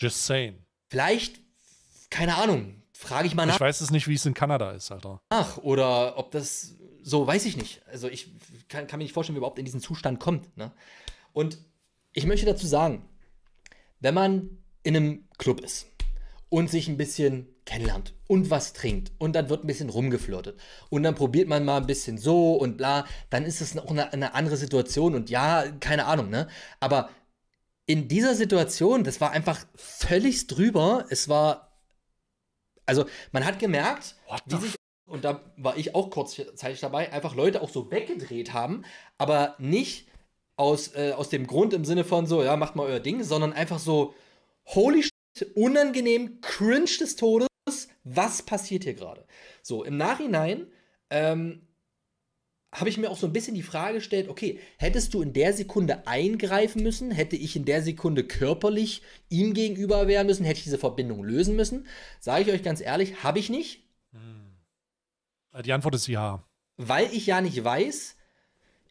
Just saying. Vielleicht, keine Ahnung, frage ich mal nach. Ich weiß es nicht, wie es in Kanada ist, Alter. Ach, oder ob das so, weiß ich nicht. Also ich kann, kann mir nicht vorstellen, wie überhaupt in diesen Zustand kommt. Ne? Und ich möchte dazu sagen, wenn man in einem Club ist und sich ein bisschen kennenlernt und was trinkt und dann wird ein bisschen rumgeflirtet und dann probiert man mal ein bisschen so und bla, dann ist es auch eine, eine andere Situation und ja, keine Ahnung, ne? Aber in dieser Situation, das war einfach völlig drüber. Es war, also man hat gemerkt, wie sich, und da war ich auch kurzzeitig dabei, einfach Leute auch so weggedreht haben, aber nicht aus, äh, aus dem Grund im Sinne von so, ja, macht mal euer Ding, sondern einfach so, holy shit, unangenehm, cringe des Todes, was passiert hier gerade? So, im Nachhinein ähm, habe ich mir auch so ein bisschen die Frage gestellt, okay, hättest du in der Sekunde eingreifen müssen? Hätte ich in der Sekunde körperlich ihm gegenüber wehren müssen? Hätte ich diese Verbindung lösen müssen? Sage ich euch ganz ehrlich, habe ich nicht. Hm. Die Antwort ist ja. Weil ich ja nicht weiß,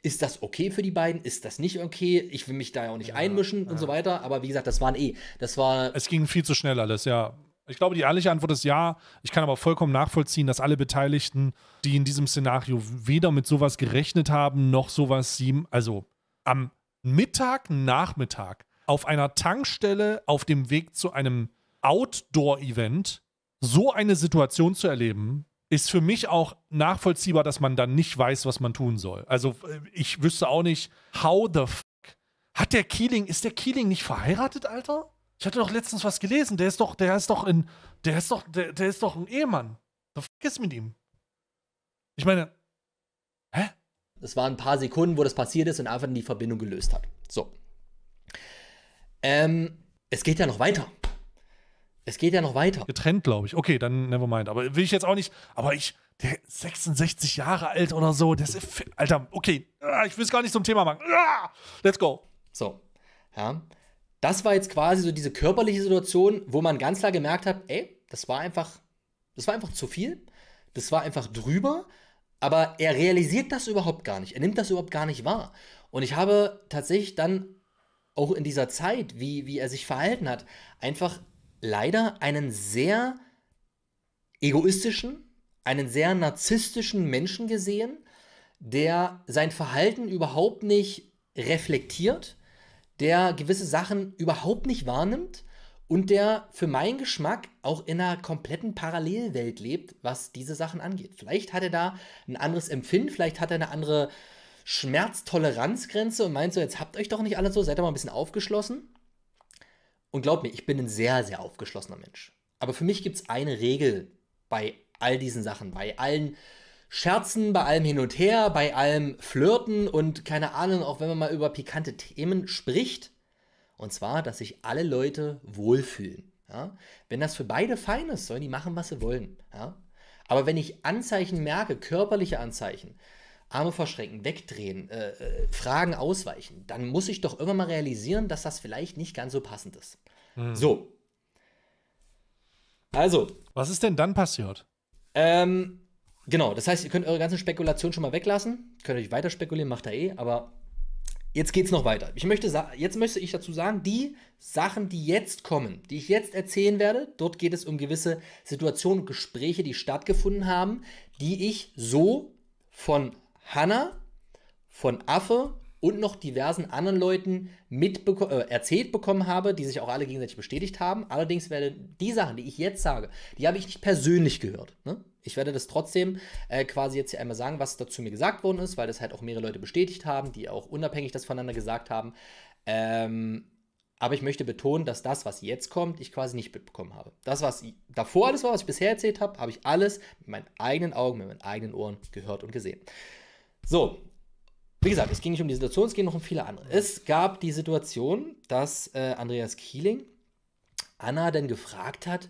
ist das okay für die beiden? Ist das nicht okay? Ich will mich da ja auch nicht ja, einmischen ja. und so weiter. Aber wie gesagt, das waren eh, das war. Es ging viel zu schnell alles, ja. Ich glaube, die ehrliche Antwort ist ja. Ich kann aber vollkommen nachvollziehen, dass alle Beteiligten, die in diesem Szenario weder mit sowas gerechnet haben, noch sowas sie, also am Mittag, Nachmittag auf einer Tankstelle auf dem Weg zu einem Outdoor-Event so eine Situation zu erleben, ist für mich auch nachvollziehbar, dass man dann nicht weiß, was man tun soll. Also äh, ich wüsste auch nicht, how the fuck hat der Keeling, ist der Keeling nicht verheiratet, Alter? Ich hatte doch letztens was gelesen, der ist doch, der ist doch in, der ist doch, der, der ist doch ein Ehemann. The fuck ist mit ihm? Ich meine, hä? Es waren ein paar Sekunden, wo das passiert ist und einfach die Verbindung gelöst hat. So. Ähm, es geht ja noch weiter. Es geht ja noch weiter. Getrennt, glaube ich. Okay, dann never mind. Aber will ich jetzt auch nicht. Aber ich, der 66 Jahre alt oder so, das ist, Alter, okay, ah, ich will es gar nicht zum Thema machen. Ah, let's go. So, ja. Das war jetzt quasi so diese körperliche Situation, wo man ganz klar gemerkt hat, ey, das war einfach, das war einfach zu viel. Das war einfach drüber. Aber er realisiert das überhaupt gar nicht. Er nimmt das überhaupt gar nicht wahr. Und ich habe tatsächlich dann auch in dieser Zeit, wie, wie er sich verhalten hat, einfach leider einen sehr egoistischen, einen sehr narzisstischen Menschen gesehen, der sein Verhalten überhaupt nicht reflektiert, der gewisse Sachen überhaupt nicht wahrnimmt und der für meinen Geschmack auch in einer kompletten Parallelwelt lebt, was diese Sachen angeht. Vielleicht hat er da ein anderes Empfinden, vielleicht hat er eine andere Schmerztoleranzgrenze und meint so, jetzt habt euch doch nicht alle so, seid doch mal ein bisschen aufgeschlossen. Und glaub mir, ich bin ein sehr, sehr aufgeschlossener Mensch. Aber für mich gibt es eine Regel bei all diesen Sachen, bei allen Scherzen, bei allem hin und her, bei allem Flirten und keine Ahnung, auch wenn man mal über pikante Themen spricht. Und zwar, dass sich alle Leute wohlfühlen. Ja? Wenn das für beide fein ist, sollen die machen, was sie wollen. Ja? Aber wenn ich Anzeichen merke, körperliche Anzeichen, Arme verschränken, wegdrehen, äh, äh, Fragen ausweichen, dann muss ich doch immer mal realisieren, dass das vielleicht nicht ganz so passend ist. Hm. So. Also. Was ist denn dann passiert? Ähm, genau, das heißt, ihr könnt eure ganzen Spekulationen schon mal weglassen. Könnt euch weiter spekulieren, macht da eh, aber jetzt geht's noch weiter. Ich möchte jetzt möchte ich dazu sagen, die Sachen, die jetzt kommen, die ich jetzt erzählen werde, dort geht es um gewisse Situationen und Gespräche, die stattgefunden haben, die ich so von Hanna, von Affe und noch diversen anderen Leuten mitbeko äh, erzählt bekommen habe, die sich auch alle gegenseitig bestätigt haben. Allerdings werden die Sachen, die ich jetzt sage, die habe ich nicht persönlich gehört. Ne? Ich werde das trotzdem äh, quasi jetzt hier einmal sagen, was dazu mir gesagt worden ist, weil das halt auch mehrere Leute bestätigt haben, die auch unabhängig das voneinander gesagt haben. Ähm, aber ich möchte betonen, dass das, was jetzt kommt, ich quasi nicht mitbekommen habe. Das, was davor alles war, was ich bisher erzählt habe, habe ich alles mit meinen eigenen Augen, mit meinen eigenen Ohren gehört und gesehen. So, wie gesagt, es ging nicht um die Situation, es ging noch um viele andere. Es gab die Situation, dass äh, Andreas Kieling Anna dann gefragt hat,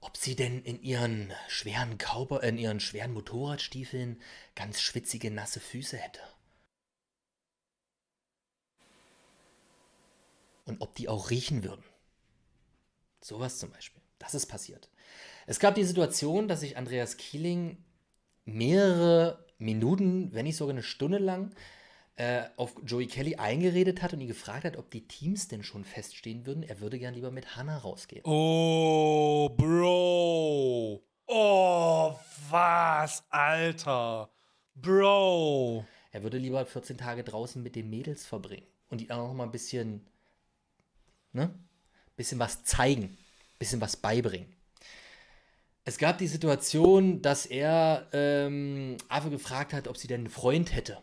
ob sie denn in ihren schweren Kauber, äh, in ihren schweren Motorradstiefeln ganz schwitzige, nasse Füße hätte. Und ob die auch riechen würden. Sowas zum Beispiel. Das ist passiert. Es gab die Situation, dass sich Andreas Kieling mehrere Minuten, wenn nicht sogar eine Stunde lang äh, auf Joey Kelly eingeredet hat und ihn gefragt hat, ob die Teams denn schon feststehen würden. Er würde gern lieber mit Hannah rausgehen. Oh, Bro. Oh, was, Alter. Bro. Er würde lieber 14 Tage draußen mit den Mädels verbringen und die auch noch mal ein bisschen, ne? Bisschen was zeigen, bisschen was beibringen. Es gab die Situation, dass er ähm, Ave gefragt hat, ob sie denn einen Freund hätte.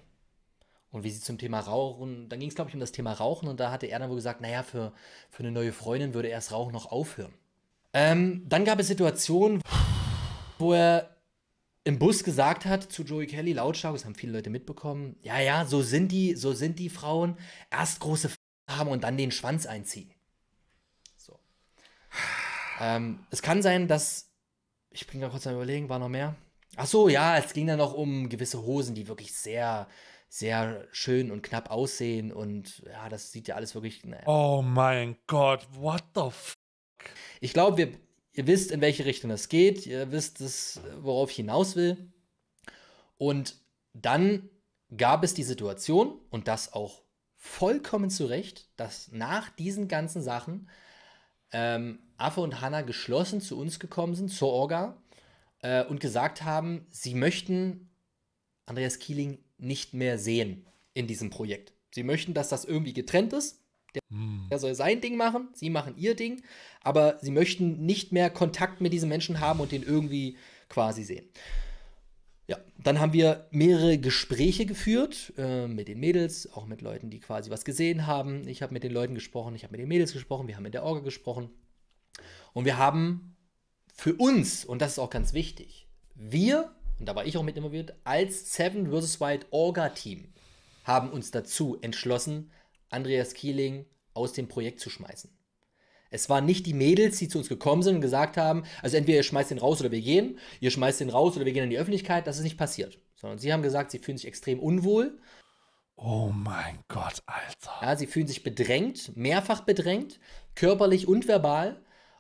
Und wie sie zum Thema Rauchen, dann ging es, glaube ich, um das Thema Rauchen und da hatte er dann wohl gesagt, naja, für, für eine neue Freundin würde er das Rauchen noch aufhören. Ähm, dann gab es Situationen, wo er im Bus gesagt hat zu Joey Kelly lautstark, das haben viele Leute mitbekommen, ja, ja, so sind die, so sind die Frauen, erst große F haben und dann den Schwanz einziehen. So. Ähm, es kann sein, dass ich bin gerade kurz am überlegen, war noch mehr? Ach so, ja, es ging dann noch um gewisse Hosen, die wirklich sehr, sehr schön und knapp aussehen und ja, das sieht ja alles wirklich. Ne. Oh mein Gott, what the fuck? Ich glaube, ihr wisst, in welche Richtung das geht, ihr wisst es, worauf ich hinaus will. Und dann gab es die Situation und das auch vollkommen zu Recht, dass nach diesen ganzen Sachen ähm, Affe und Hanna geschlossen zu uns gekommen sind, zur Orga, äh, und gesagt haben, sie möchten Andreas Kieling nicht mehr sehen in diesem Projekt. Sie möchten, dass das irgendwie getrennt ist. Der, hm. der soll sein Ding machen, sie machen ihr Ding, aber sie möchten nicht mehr Kontakt mit diesen Menschen haben und den irgendwie quasi sehen. Ja, dann haben wir mehrere Gespräche geführt äh, mit den Mädels, auch mit Leuten, die quasi was gesehen haben. Ich habe mit den Leuten gesprochen, ich habe mit den Mädels gesprochen, wir haben mit der Orga gesprochen. Und wir haben für uns, und das ist auch ganz wichtig, wir, und da war ich auch mit involviert, als Seven vs. Wild Orga-Team haben uns dazu entschlossen, Andreas Keeling aus dem Projekt zu schmeißen. Es waren nicht die Mädels, die zu uns gekommen sind und gesagt haben, also entweder ihr schmeißt den raus oder wir gehen, ihr schmeißt den raus oder wir gehen in die Öffentlichkeit. Das ist nicht passiert. Sondern sie haben gesagt, sie fühlen sich extrem unwohl. Oh mein Gott, Alter. Ja, sie fühlen sich bedrängt, mehrfach bedrängt, körperlich und verbal.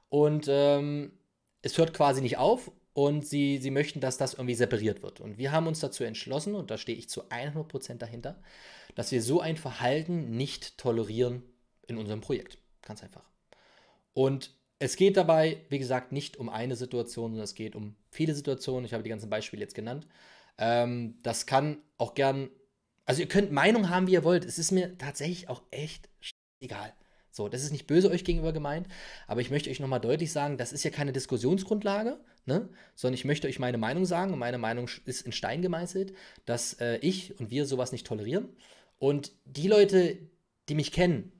Und ähm, es hört quasi nicht auf und sie, sie möchten, dass das irgendwie separiert wird. Und wir haben uns dazu entschlossen, und da stehe ich zu 100% dahinter, dass wir so ein Verhalten nicht tolerieren in unserem Projekt. Ganz einfach. Und es geht dabei, wie gesagt, nicht um eine Situation, sondern es geht um viele Situationen. Ich habe die ganzen Beispiele jetzt genannt. Ähm, das kann auch gern, also ihr könnt Meinung haben, wie ihr wollt. Es ist mir tatsächlich auch echt egal. So, das ist nicht böse euch gegenüber gemeint, aber ich möchte euch nochmal deutlich sagen, das ist ja keine Diskussionsgrundlage, ne? sondern ich möchte euch meine Meinung sagen und meine Meinung ist in Stein gemeißelt, dass äh, ich und wir sowas nicht tolerieren. Und die Leute, die mich kennen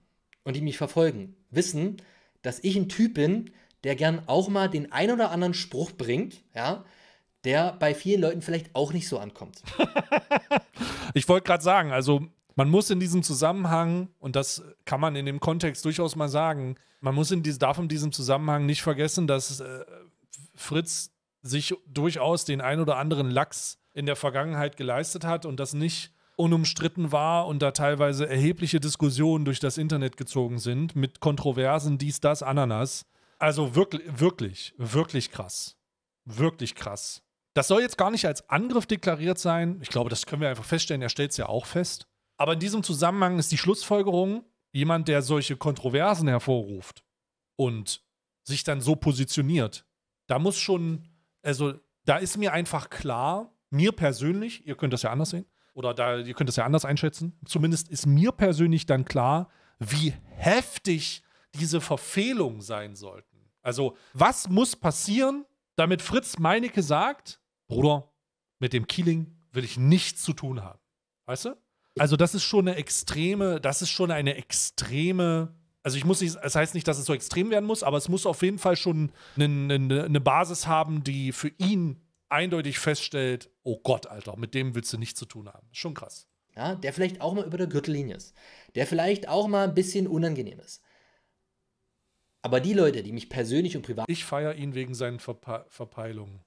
und die mich verfolgen, wissen, dass ich ein Typ bin, der gern auch mal den ein oder anderen Spruch bringt, ja, der bei vielen Leuten vielleicht auch nicht so ankommt. ich wollte gerade sagen, also man muss in diesem Zusammenhang, und das kann man in dem Kontext durchaus mal sagen, man muss in diesem, darf in diesem Zusammenhang nicht vergessen, dass äh, Fritz sich durchaus den ein oder anderen Lachs in der Vergangenheit geleistet hat und das nicht unumstritten war und da teilweise erhebliche Diskussionen durch das Internet gezogen sind mit Kontroversen, dies, das, Ananas. Also wirklich, wirklich, wirklich krass. Wirklich krass. Das soll jetzt gar nicht als Angriff deklariert sein. Ich glaube, das können wir einfach feststellen. Er stellt es ja auch fest. Aber in diesem Zusammenhang ist die Schlussfolgerung, jemand, der solche Kontroversen hervorruft und sich dann so positioniert, da muss schon, also da ist mir einfach klar, mir persönlich, ihr könnt das ja anders sehen, oder da, ihr könnt es ja anders einschätzen, zumindest ist mir persönlich dann klar, wie heftig diese Verfehlungen sein sollten. Also, was muss passieren, damit Fritz Meinecke sagt, Bruder, mit dem Keeling will ich nichts zu tun haben. Weißt du? Also, das ist schon eine extreme, das ist schon eine extreme. Also ich muss nicht, es das heißt nicht, dass es so extrem werden muss, aber es muss auf jeden Fall schon eine, eine, eine Basis haben, die für ihn eindeutig feststellt, oh Gott, Alter, mit dem willst du nichts zu tun haben. Schon krass. Ja, der vielleicht auch mal über der Gürtellinie ist. Der vielleicht auch mal ein bisschen unangenehm ist. Aber die Leute, die mich persönlich und privat. Ich feiere ihn wegen seinen Verpe Verpeilungen.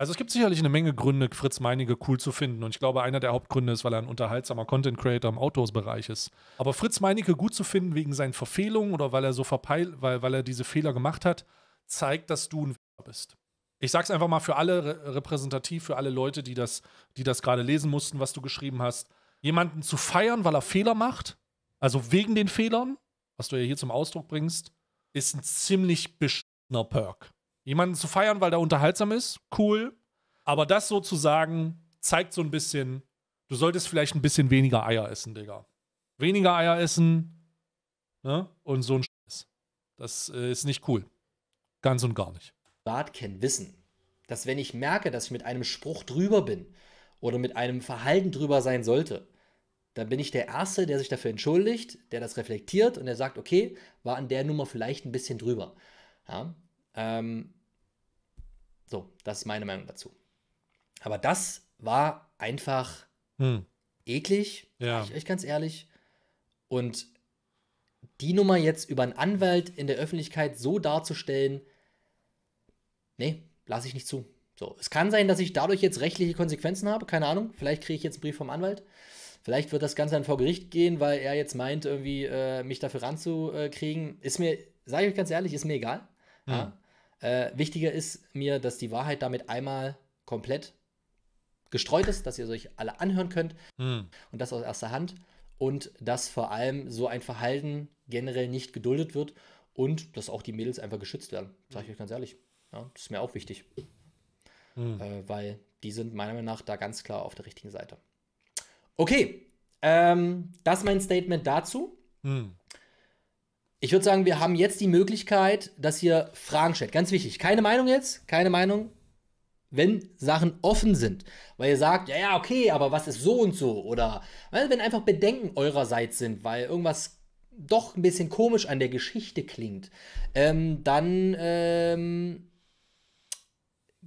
Also es gibt sicherlich eine Menge Gründe, Fritz Meinige cool zu finden. Und ich glaube, einer der Hauptgründe ist, weil er ein unterhaltsamer Content Creator im autos bereich ist. Aber Fritz Meinige gut zu finden wegen seinen Verfehlungen oder weil er so verpeilt, weil, weil er diese Fehler gemacht hat, zeigt, dass du ein bist ich sag's einfach mal für alle repräsentativ, für alle Leute, die das, die das gerade lesen mussten, was du geschrieben hast, jemanden zu feiern, weil er Fehler macht, also wegen den Fehlern, was du ja hier zum Ausdruck bringst, ist ein ziemlich beschissener Perk. Jemanden zu feiern, weil der unterhaltsam ist, cool. Aber das sozusagen zeigt so ein bisschen, du solltest vielleicht ein bisschen weniger Eier essen, Digga. Weniger Eier essen ne? und so ein Scheiß. Das äh, ist nicht cool. Ganz und gar nicht privat kenne, wissen, dass wenn ich merke, dass ich mit einem Spruch drüber bin oder mit einem Verhalten drüber sein sollte, dann bin ich der Erste, der sich dafür entschuldigt, der das reflektiert und der sagt, okay, war an der Nummer vielleicht ein bisschen drüber. Ja, ähm, so, das ist meine Meinung dazu. Aber das war einfach hm. eklig, ja. sage ich euch ganz ehrlich. Und die Nummer jetzt über einen Anwalt in der Öffentlichkeit so darzustellen, nee, lasse ich nicht zu. So, es kann sein, dass ich dadurch jetzt rechtliche Konsequenzen habe, keine Ahnung. Vielleicht kriege ich jetzt einen Brief vom Anwalt. Vielleicht wird das Ganze dann vor Gericht gehen, weil er jetzt meint, irgendwie äh, mich dafür ranzukriegen. Ist mir, sage ich euch ganz ehrlich, ist mir egal. Hm. Ja. Äh, wichtiger ist mir, dass die Wahrheit damit einmal komplett gestreut ist, dass ihr euch alle anhören könnt mhm. und das aus erster Hand und dass vor allem so ein Verhalten generell nicht geduldet wird und dass auch die Mädels einfach geschützt werden. Sage ich euch ganz ehrlich. Ja, das ist mir auch wichtig, mhm. äh, weil die sind meiner Meinung nach da ganz klar auf der richtigen Seite. Okay, ähm, das ist mein Statement dazu. Mhm. Ich würde sagen, wir haben jetzt die Möglichkeit, dass ihr Fragen stellt. Ganz wichtig, keine Meinung jetzt, keine Meinung, wenn Sachen offen sind, weil ihr sagt, ja, ja, okay, aber was ist so und so? Oder ne, wenn einfach Bedenken eurerseits sind, weil irgendwas doch ein bisschen komisch an der Geschichte klingt, ähm, dann ähm,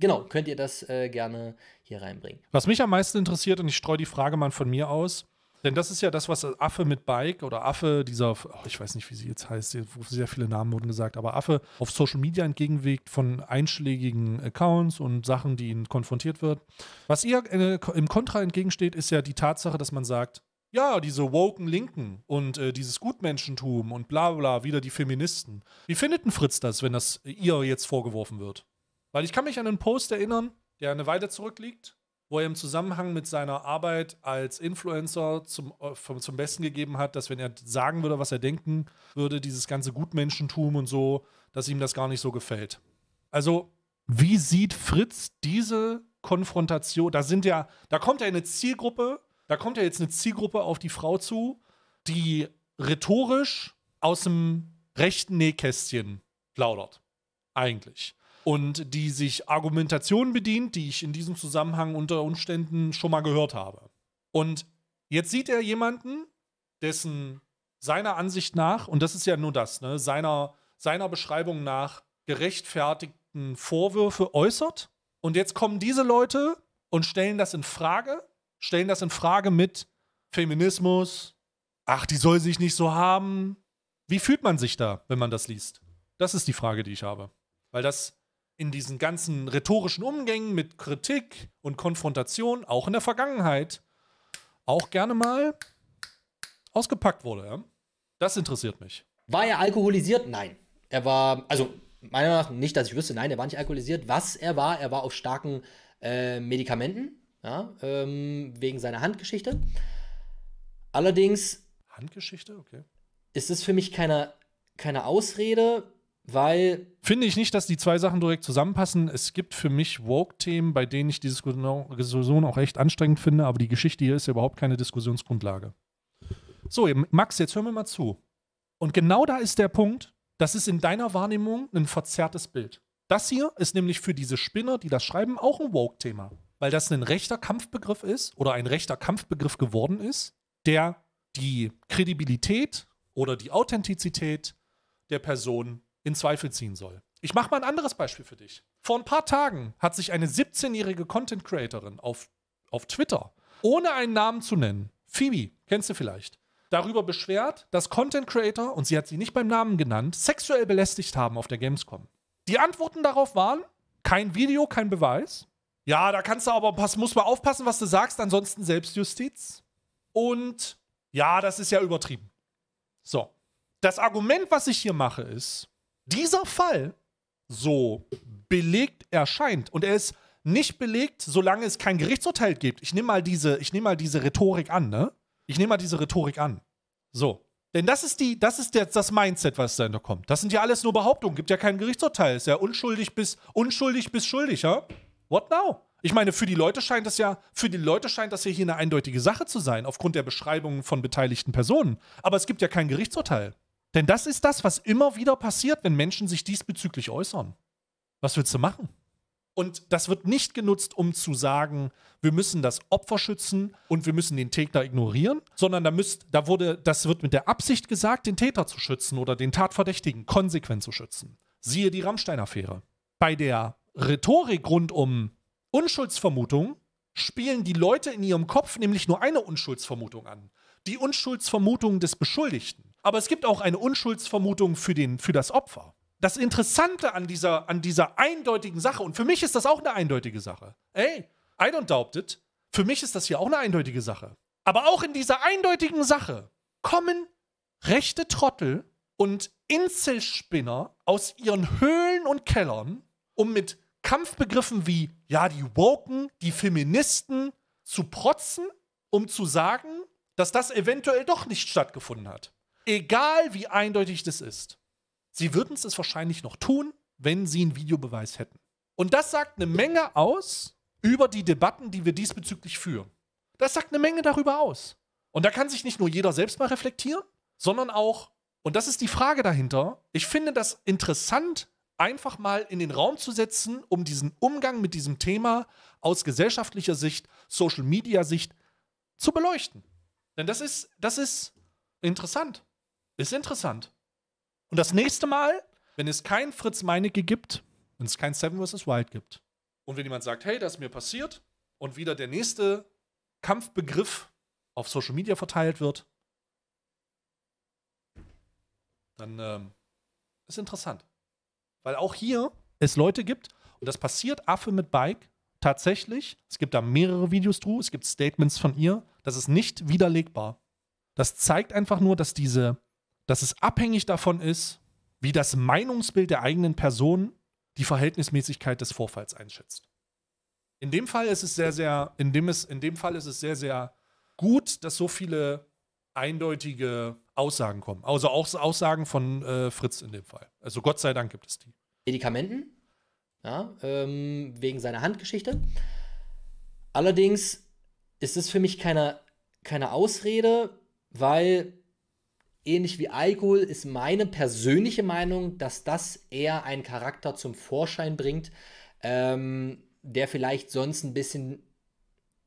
genau, könnt ihr das äh, gerne hier reinbringen. Was mich am meisten interessiert, und ich streue die Frage mal von mir aus, denn das ist ja das, was Affe mit Bike oder Affe, dieser, oh, ich weiß nicht, wie sie jetzt heißt, sehr viele Namen wurden gesagt, aber Affe auf Social Media entgegenwegt von einschlägigen Accounts und Sachen, die ihnen konfrontiert wird. Was ihr äh, im Kontra entgegensteht, ist ja die Tatsache, dass man sagt, ja, diese woken Linken und äh, dieses Gutmenschentum und bla bla, wieder die Feministen. Wie findet denn Fritz das, wenn das äh, ihr jetzt vorgeworfen wird? Weil ich kann mich an einen Post erinnern, der eine Weile zurückliegt, wo er im Zusammenhang mit seiner Arbeit als Influencer zum, äh, vom, zum Besten gegeben hat, dass wenn er sagen würde, was er denken würde, dieses ganze Gutmenschentum und so, dass ihm das gar nicht so gefällt. Also, wie sieht Fritz diese Konfrontation? Da sind ja, da kommt ja eine Zielgruppe, da kommt ja jetzt eine Zielgruppe auf die Frau zu, die rhetorisch aus dem rechten Nähkästchen plaudert. Eigentlich und die sich Argumentationen bedient, die ich in diesem Zusammenhang unter Umständen schon mal gehört habe. Und jetzt sieht er jemanden, dessen seiner Ansicht nach, und das ist ja nur das, ne, seiner, seiner Beschreibung nach gerechtfertigten Vorwürfe äußert. Und jetzt kommen diese Leute und stellen das in Frage, stellen das in Frage mit Feminismus, ach, die soll sich nicht so haben. Wie fühlt man sich da, wenn man das liest? Das ist die Frage, die ich habe. Weil das in diesen ganzen rhetorischen Umgängen mit Kritik und Konfrontation, auch in der Vergangenheit, auch gerne mal ausgepackt wurde. Ja? Das interessiert mich. War er alkoholisiert? Nein. Er war, also meiner Meinung nach nicht, dass ich wüsste, nein, er war nicht alkoholisiert. Was er war, er war auf starken äh, Medikamenten, ja, ähm, wegen seiner Handgeschichte. Allerdings. Handgeschichte, okay. Ist es für mich keine, keine Ausrede, weil. Finde ich nicht, dass die zwei Sachen direkt zusammenpassen. Es gibt für mich Woke-Themen, bei denen ich die Diskussion auch echt anstrengend finde, aber die Geschichte hier ist ja überhaupt keine Diskussionsgrundlage. So, Max, jetzt hör mir mal zu. Und genau da ist der Punkt, das ist in deiner Wahrnehmung ein verzerrtes Bild. Das hier ist nämlich für diese Spinner, die das schreiben, auch ein Woke-Thema. Weil das ein rechter Kampfbegriff ist oder ein rechter Kampfbegriff geworden ist, der die Kredibilität oder die Authentizität der Person in Zweifel ziehen soll. Ich mache mal ein anderes Beispiel für dich. Vor ein paar Tagen hat sich eine 17-jährige Content Creatorin auf, auf Twitter, ohne einen Namen zu nennen, Phoebe, kennst du vielleicht, darüber beschwert, dass Content Creator, und sie hat sie nicht beim Namen genannt, sexuell belästigt haben auf der Gamescom. Die Antworten darauf waren: kein Video, kein Beweis. Ja, da kannst du aber pass, muss mal aufpassen, was du sagst, ansonsten Selbstjustiz. Und ja, das ist ja übertrieben. So. Das Argument, was ich hier mache, ist, dieser Fall so belegt erscheint und er ist nicht belegt, solange es kein Gerichtsurteil gibt. Ich nehme mal diese, ich nehme mal diese Rhetorik an, ne? Ich nehme mal diese Rhetorik an. So. Denn das ist die, das ist jetzt das Mindset, was dahinter kommt. Das sind ja alles nur Behauptungen, gibt ja kein Gerichtsurteil. Ist ja unschuldig bis unschuldig bis schuldig, ja? What now? Ich meine, für die Leute scheint das ja, für die Leute scheint das ja hier eine eindeutige Sache zu sein, aufgrund der Beschreibungen von beteiligten Personen. Aber es gibt ja kein Gerichtsurteil. Denn das ist das, was immer wieder passiert, wenn Menschen sich diesbezüglich äußern. Was willst du machen? Und das wird nicht genutzt, um zu sagen, wir müssen das Opfer schützen und wir müssen den Täter ignorieren, sondern da, müsst, da wurde, das wird mit der Absicht gesagt, den Täter zu schützen oder den Tatverdächtigen konsequent zu schützen. Siehe die Rammstein-Affäre. Bei der Rhetorik rund um Unschuldsvermutung spielen die Leute in ihrem Kopf nämlich nur eine Unschuldsvermutung an die Unschuldsvermutung des Beschuldigten. Aber es gibt auch eine Unschuldsvermutung für, den, für das Opfer. Das Interessante an dieser, an dieser eindeutigen Sache, und für mich ist das auch eine eindeutige Sache. Ey, I don't doubt it. Für mich ist das hier auch eine eindeutige Sache. Aber auch in dieser eindeutigen Sache kommen rechte Trottel und Inselspinner aus ihren Höhlen und Kellern, um mit Kampfbegriffen wie, ja, die Woken, die Feministen zu protzen, um zu sagen, dass das eventuell doch nicht stattgefunden hat. Egal wie eindeutig das ist. Sie würden es wahrscheinlich noch tun, wenn sie einen Videobeweis hätten. Und das sagt eine Menge aus über die Debatten, die wir diesbezüglich führen. Das sagt eine Menge darüber aus. Und da kann sich nicht nur jeder selbst mal reflektieren, sondern auch, und das ist die Frage dahinter, ich finde das interessant, einfach mal in den Raum zu setzen, um diesen Umgang mit diesem Thema aus gesellschaftlicher Sicht, Social-Media-Sicht zu beleuchten. Denn das ist, das ist interessant. Ist interessant. Und das nächste Mal, wenn es keinen Fritz Meinecke gibt, wenn es kein Seven vs. Wild gibt, und wenn jemand sagt, hey, das ist mir passiert, und wieder der nächste Kampfbegriff auf Social Media verteilt wird, dann ähm, ist interessant. Weil auch hier es Leute gibt, und das passiert Affe mit Bike tatsächlich. Es gibt da mehrere Videos zu, es gibt Statements von ihr, das ist nicht widerlegbar. Das zeigt einfach nur, dass diese, dass es abhängig davon ist, wie das Meinungsbild der eigenen Person die Verhältnismäßigkeit des Vorfalls einschätzt. In dem Fall ist es sehr, sehr, in dem, es, in dem Fall ist es sehr, sehr gut, dass so viele eindeutige Aussagen kommen. Also auch Aussagen von äh, Fritz in dem Fall. Also Gott sei Dank gibt es die. Medikamenten, ja, ähm, wegen seiner Handgeschichte. Allerdings ist es für mich keine, keine Ausrede, weil ähnlich wie Alkohol ist meine persönliche Meinung, dass das eher einen Charakter zum Vorschein bringt, ähm, der vielleicht sonst ein bisschen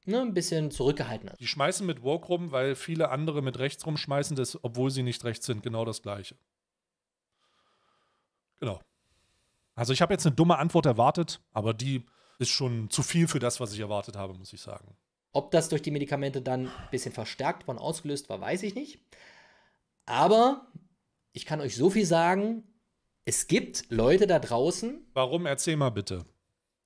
ne, ein bisschen zurückgehalten ist. Die schmeißen mit Woke rum, weil viele andere mit rechts rumschmeißen, das, obwohl sie nicht rechts sind, genau das gleiche. Genau. Also ich habe jetzt eine dumme Antwort erwartet, aber die ist schon zu viel für das, was ich erwartet habe, muss ich sagen. Ob das durch die Medikamente dann ein bisschen verstärkt worden ausgelöst war, weiß ich nicht. Aber ich kann euch so viel sagen, es gibt Leute da draußen. Warum? Erzähl mal bitte.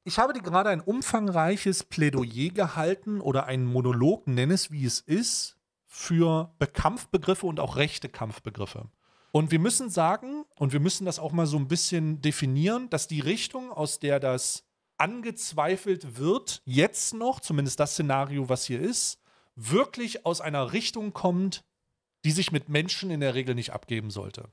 Ich habe dir gerade ein umfangreiches Plädoyer gehalten oder einen Monolog, nenn es wie es ist, für Kampfbegriffe und auch rechte Kampfbegriffe. Und wir müssen sagen, und wir müssen das auch mal so ein bisschen definieren, dass die Richtung, aus der das angezweifelt wird, jetzt noch, zumindest das Szenario, was hier ist, wirklich aus einer Richtung kommt, die sich mit Menschen in der Regel nicht abgeben sollte.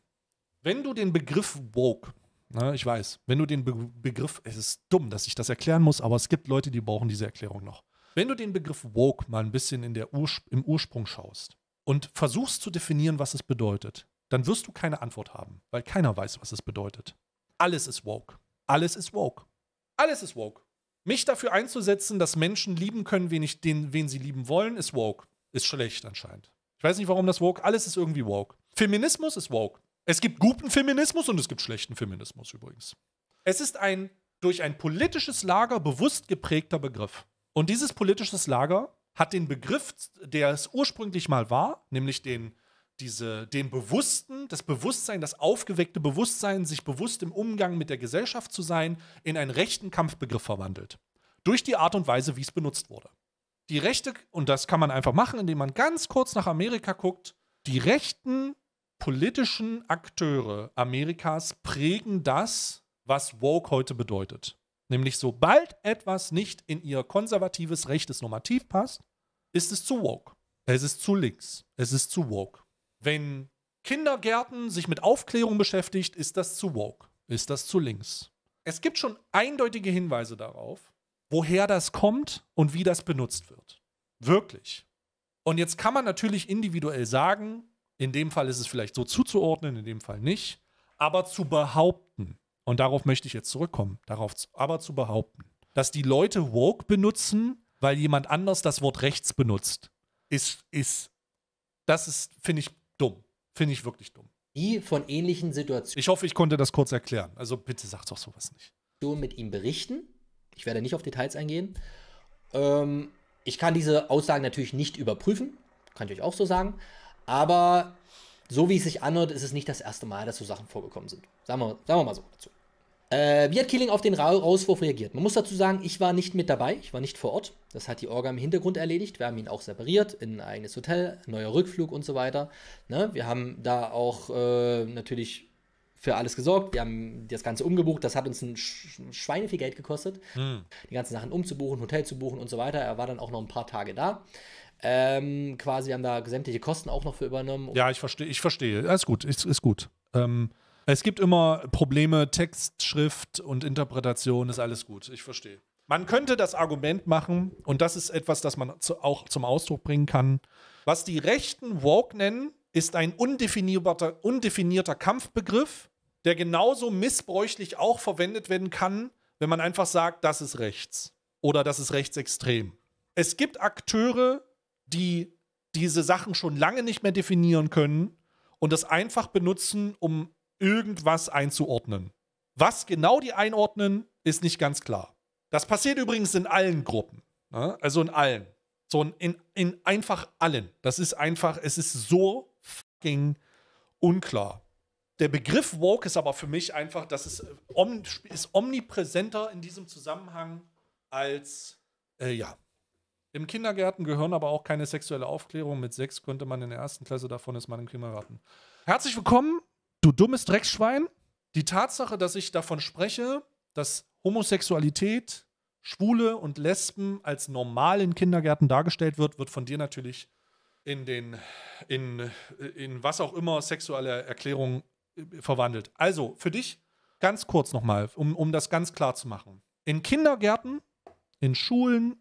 Wenn du den Begriff woke, na, ne, ich weiß, wenn du den Be Begriff, es ist dumm, dass ich das erklären muss, aber es gibt Leute, die brauchen diese Erklärung noch. Wenn du den Begriff woke mal ein bisschen in der Ursch im Ursprung schaust und versuchst zu definieren, was es bedeutet, dann wirst du keine Antwort haben, weil keiner weiß, was es bedeutet. Alles ist woke. Alles ist woke. Alles ist woke. Mich dafür einzusetzen, dass Menschen lieben können, wen, ich, den, wen sie lieben wollen, ist woke. Ist schlecht anscheinend. Ich weiß nicht, warum das woke. Alles ist irgendwie woke. Feminismus ist woke. Es gibt guten Feminismus und es gibt schlechten Feminismus übrigens. Es ist ein durch ein politisches Lager bewusst geprägter Begriff. Und dieses politisches Lager hat den Begriff, der es ursprünglich mal war, nämlich den diese, den Bewussten, das Bewusstsein, das aufgeweckte Bewusstsein, sich bewusst im Umgang mit der Gesellschaft zu sein, in einen rechten Kampfbegriff verwandelt. Durch die Art und Weise, wie es benutzt wurde. Die Rechte, und das kann man einfach machen, indem man ganz kurz nach Amerika guckt, die rechten politischen Akteure Amerikas prägen das, was Woke heute bedeutet. Nämlich sobald etwas nicht in ihr konservatives rechtes Normativ passt, ist es zu Woke. Es ist zu links. Es ist zu Woke. Wenn Kindergärten sich mit Aufklärung beschäftigt, ist das zu woke, ist das zu links. Es gibt schon eindeutige Hinweise darauf, woher das kommt und wie das benutzt wird. Wirklich. Und jetzt kann man natürlich individuell sagen, in dem Fall ist es vielleicht so zuzuordnen, in dem Fall nicht, aber zu behaupten, und darauf möchte ich jetzt zurückkommen, darauf aber zu behaupten, dass die Leute woke benutzen, weil jemand anders das Wort rechts benutzt, ist, ist, das ist, finde ich, Finde ich wirklich dumm. Die von ähnlichen Situationen. Ich hoffe, ich konnte das kurz erklären. Also bitte sagt doch sowas nicht. Mit ihm berichten. Ich werde nicht auf Details eingehen. Ähm, ich kann diese Aussagen natürlich nicht überprüfen. Kann ich euch auch so sagen. Aber so wie es sich anhört, ist es nicht das erste Mal, dass so Sachen vorgekommen sind. Sagen wir, sagen wir mal so dazu. Äh, wie hat Killing auf den Rauswurf reagiert? Man muss dazu sagen, ich war nicht mit dabei, ich war nicht vor Ort. Das hat die Orga im Hintergrund erledigt. Wir haben ihn auch separiert in ein eigenes Hotel, neuer Rückflug und so weiter. Ne? Wir haben da auch äh, natürlich für alles gesorgt. Wir haben das Ganze umgebucht. Das hat uns ein Sch Schweine viel Geld gekostet, mhm. die ganzen Sachen umzubuchen, Hotel zu buchen und so weiter. Er war dann auch noch ein paar Tage da. Ähm, quasi haben da sämtliche Kosten auch noch für übernommen. Ja, ich verstehe, ich verstehe. Alles gut, ist, ist gut. Ähm, es gibt immer Probleme, Text, Schrift und Interpretation, ist alles gut. Ich verstehe. Man könnte das Argument machen, und das ist etwas, das man zu, auch zum Ausdruck bringen kann, was die Rechten Woke nennen, ist ein undefinierter, undefinierter Kampfbegriff, der genauso missbräuchlich auch verwendet werden kann, wenn man einfach sagt, das ist rechts oder das ist rechtsextrem. Es gibt Akteure, die diese Sachen schon lange nicht mehr definieren können und das einfach benutzen, um irgendwas einzuordnen. Was genau die einordnen, ist nicht ganz klar. Das passiert übrigens in allen Gruppen. Ne? Also in allen. So in, in einfach allen. Das ist einfach, es ist so fucking unklar. Der Begriff woke ist aber für mich einfach, das ist, äh, om, ist omnipräsenter in diesem Zusammenhang als, äh, ja. Im Kindergarten gehören aber auch keine sexuelle Aufklärung. Mit sechs könnte man in der ersten Klasse davon ist man im Kindergarten. Herzlich willkommen, du dummes Dreckschwein. Die Tatsache, dass ich davon spreche, dass Homosexualität Schwule und Lesben als normal in Kindergärten dargestellt wird, wird von dir natürlich in den, in, in was auch immer sexuelle Erklärung äh, verwandelt. Also für dich ganz kurz nochmal, um, um das ganz klar zu machen. In Kindergärten, in Schulen,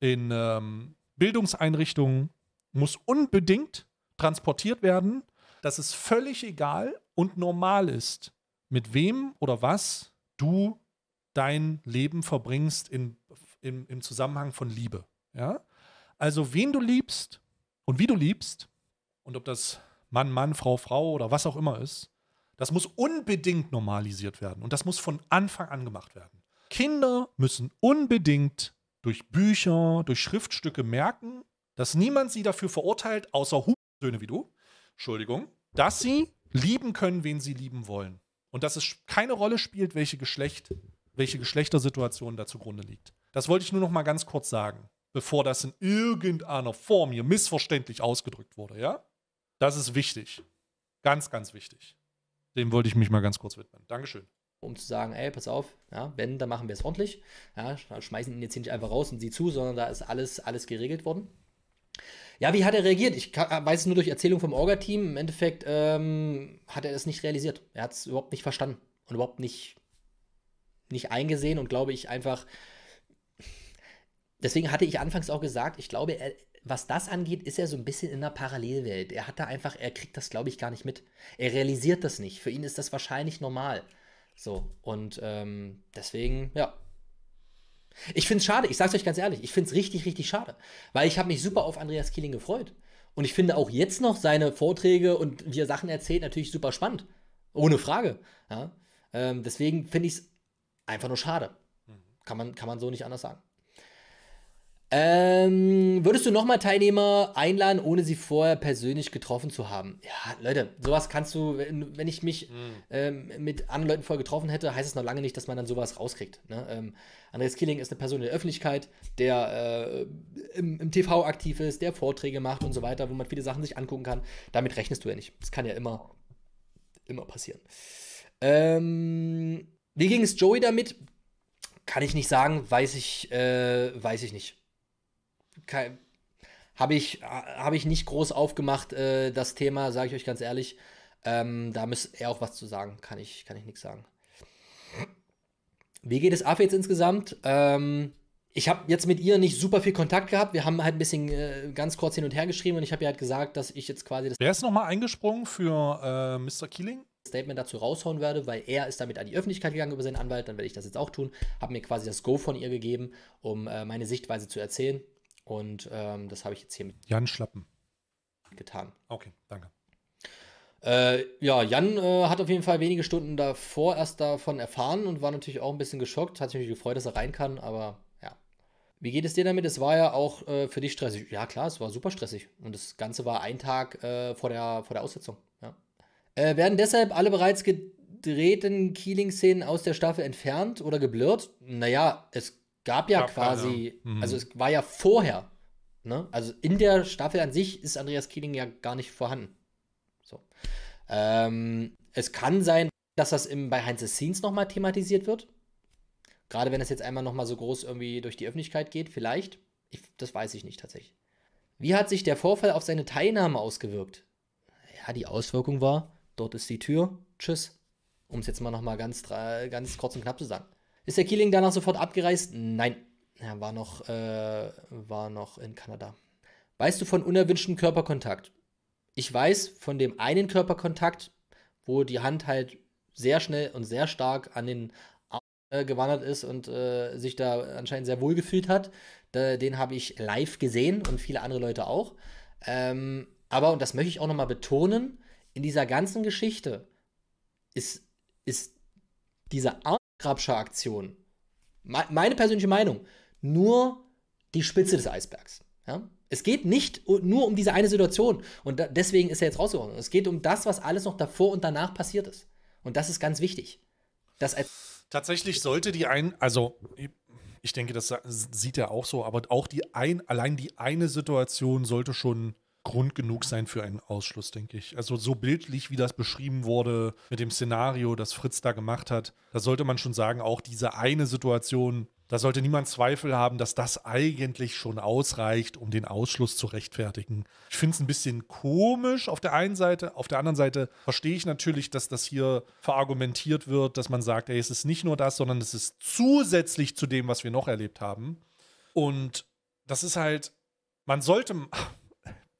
in ähm, Bildungseinrichtungen muss unbedingt transportiert werden, dass es völlig egal und normal ist, mit wem oder was du dein Leben verbringst in, in, im Zusammenhang von Liebe. Ja? Also wen du liebst und wie du liebst und ob das Mann, Mann, Frau, Frau oder was auch immer ist, das muss unbedingt normalisiert werden und das muss von Anfang an gemacht werden. Kinder müssen unbedingt durch Bücher, durch Schriftstücke merken, dass niemand sie dafür verurteilt, außer Söhne wie du, Entschuldigung, dass sie lieben können, wen sie lieben wollen. Und dass es keine Rolle spielt, welche Geschlecht welche Geschlechtersituation da zugrunde liegt. Das wollte ich nur noch mal ganz kurz sagen, bevor das in irgendeiner Form hier missverständlich ausgedrückt wurde, ja? Das ist wichtig. Ganz, ganz wichtig. Dem wollte ich mich mal ganz kurz widmen. Dankeschön um zu sagen, ey, pass auf, ja, wenn, dann machen wir es ordentlich. Ja, schmeißen ihn jetzt hier nicht einfach raus und sie zu, sondern da ist alles, alles geregelt worden. Ja, wie hat er reagiert? Ich äh, weiß es nur durch Erzählung vom Orga-Team. Im Endeffekt ähm, hat er das nicht realisiert. Er hat es überhaupt nicht verstanden und überhaupt nicht nicht eingesehen und glaube ich einfach. Deswegen hatte ich anfangs auch gesagt, ich glaube, er, was das angeht, ist er so ein bisschen in einer Parallelwelt. Er hat da einfach, er kriegt das, glaube ich, gar nicht mit. Er realisiert das nicht. Für ihn ist das wahrscheinlich normal. So, und ähm, deswegen, ja. Ich finde es schade, ich sage es euch ganz ehrlich, ich finde es richtig, richtig schade, weil ich habe mich super auf Andreas Keeling gefreut. Und ich finde auch jetzt noch seine Vorträge und wie er Sachen erzählt, natürlich super spannend. Ohne Frage. Ja? Ähm, deswegen finde ich es einfach nur schade. Mhm. Kann man, kann man so nicht anders sagen. Ähm, würdest du nochmal Teilnehmer einladen, ohne sie vorher persönlich getroffen zu haben? Ja, Leute, sowas kannst du, wenn, wenn ich mich mhm. ähm, mit anderen Leuten vorher getroffen hätte, heißt es noch lange nicht, dass man dann sowas rauskriegt. Ne? Ähm, Andreas Killing ist eine Person in der Öffentlichkeit, der äh, im, im, TV aktiv ist, der Vorträge macht und so weiter, wo man viele Sachen sich angucken kann. Damit rechnest du ja nicht. Das kann ja immer, immer passieren. Ähm wie ging es Joey damit? Kann ich nicht sagen, weiß ich, äh, weiß ich nicht. Habe ich, hab ich nicht groß aufgemacht, äh, das Thema, sage ich euch ganz ehrlich. Ähm, da müsste er auch was zu sagen, kann ich, kann ich nichts sagen. Wie geht es ab jetzt insgesamt? Ähm, ich habe jetzt mit ihr nicht super viel Kontakt gehabt. Wir haben halt ein bisschen äh, ganz kurz hin und her geschrieben und ich habe ihr halt gesagt, dass ich jetzt quasi das. Wer ist nochmal eingesprungen für äh, Mr. Keeling? Statement dazu raushauen werde, weil er ist damit an die Öffentlichkeit gegangen über seinen Anwalt, dann werde ich das jetzt auch tun, habe mir quasi das Go von ihr gegeben, um äh, meine Sichtweise zu erzählen und ähm, das habe ich jetzt hier mit Jan Schlappen getan. Okay, danke. Äh, ja, Jan äh, hat auf jeden Fall wenige Stunden davor erst davon erfahren und war natürlich auch ein bisschen geschockt, hat sich natürlich gefreut, dass er rein kann, aber ja. wie geht es dir damit? Es war ja auch äh, für dich stressig. Ja, klar, es war super stressig. Und das Ganze war ein Tag äh, vor, der, vor der Aussetzung. Ja. Äh, werden deshalb alle bereits gedrehten Keeling-Szenen aus der Staffel entfernt oder geblurrt? Naja, es gab ja gab quasi, mhm. also es war ja vorher. Ne? Also in der Staffel an sich ist Andreas Keeling ja gar nicht vorhanden. So. Ähm, es kann sein, dass das im, bei Heinz's Scenes nochmal thematisiert wird. Gerade wenn es jetzt einmal nochmal so groß irgendwie durch die Öffentlichkeit geht, vielleicht. Ich, das weiß ich nicht tatsächlich. Wie hat sich der Vorfall auf seine Teilnahme ausgewirkt? Ja, die Auswirkung war, Dort ist die Tür. Tschüss. Um es jetzt mal nochmal ganz, ganz kurz und knapp zu sagen. Ist der Keeling danach sofort abgereist? Nein. Er war noch, äh, war noch in Kanada. Weißt du von unerwünschtem Körperkontakt? Ich weiß von dem einen Körperkontakt, wo die Hand halt sehr schnell und sehr stark an den Arm äh, gewandert ist und äh, sich da anscheinend sehr wohl gefühlt hat. Da, den habe ich live gesehen und viele andere Leute auch. Ähm, aber, und das möchte ich auch nochmal betonen, in dieser ganzen Geschichte ist, ist diese Armgrabscher-Aktion, meine persönliche Meinung, nur die Spitze des Eisbergs. Ja? Es geht nicht nur um diese eine Situation und deswegen ist er jetzt rausgekommen. Es geht um das, was alles noch davor und danach passiert ist. Und das ist ganz wichtig. Tatsächlich sollte die ein, also ich denke, das sieht er auch so, aber auch die ein, allein die eine Situation sollte schon Grund genug sein für einen Ausschluss, denke ich. Also so bildlich, wie das beschrieben wurde, mit dem Szenario, das Fritz da gemacht hat, da sollte man schon sagen, auch diese eine Situation, da sollte niemand Zweifel haben, dass das eigentlich schon ausreicht, um den Ausschluss zu rechtfertigen. Ich finde es ein bisschen komisch auf der einen Seite. Auf der anderen Seite verstehe ich natürlich, dass das hier verargumentiert wird, dass man sagt, ey, es ist nicht nur das, sondern es ist zusätzlich zu dem, was wir noch erlebt haben. Und das ist halt, man sollte,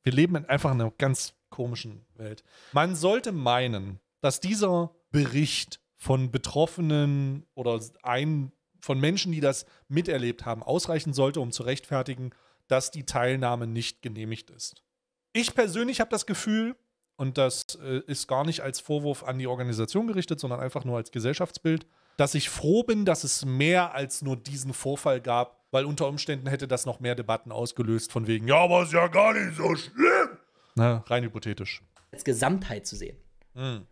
wir leben einfach in einer ganz komischen Welt. Man sollte meinen, dass dieser Bericht von Betroffenen oder ein, von Menschen, die das miterlebt haben, ausreichen sollte, um zu rechtfertigen, dass die Teilnahme nicht genehmigt ist. Ich persönlich habe das Gefühl, und das äh, ist gar nicht als Vorwurf an die Organisation gerichtet, sondern einfach nur als Gesellschaftsbild, dass ich froh bin, dass es mehr als nur diesen Vorfall gab, weil unter Umständen hätte das noch mehr Debatten ausgelöst von wegen, ja, aber ist ja gar nicht so schlimm. Na, rein hypothetisch. Als Gesamtheit zu sehen. Mhm.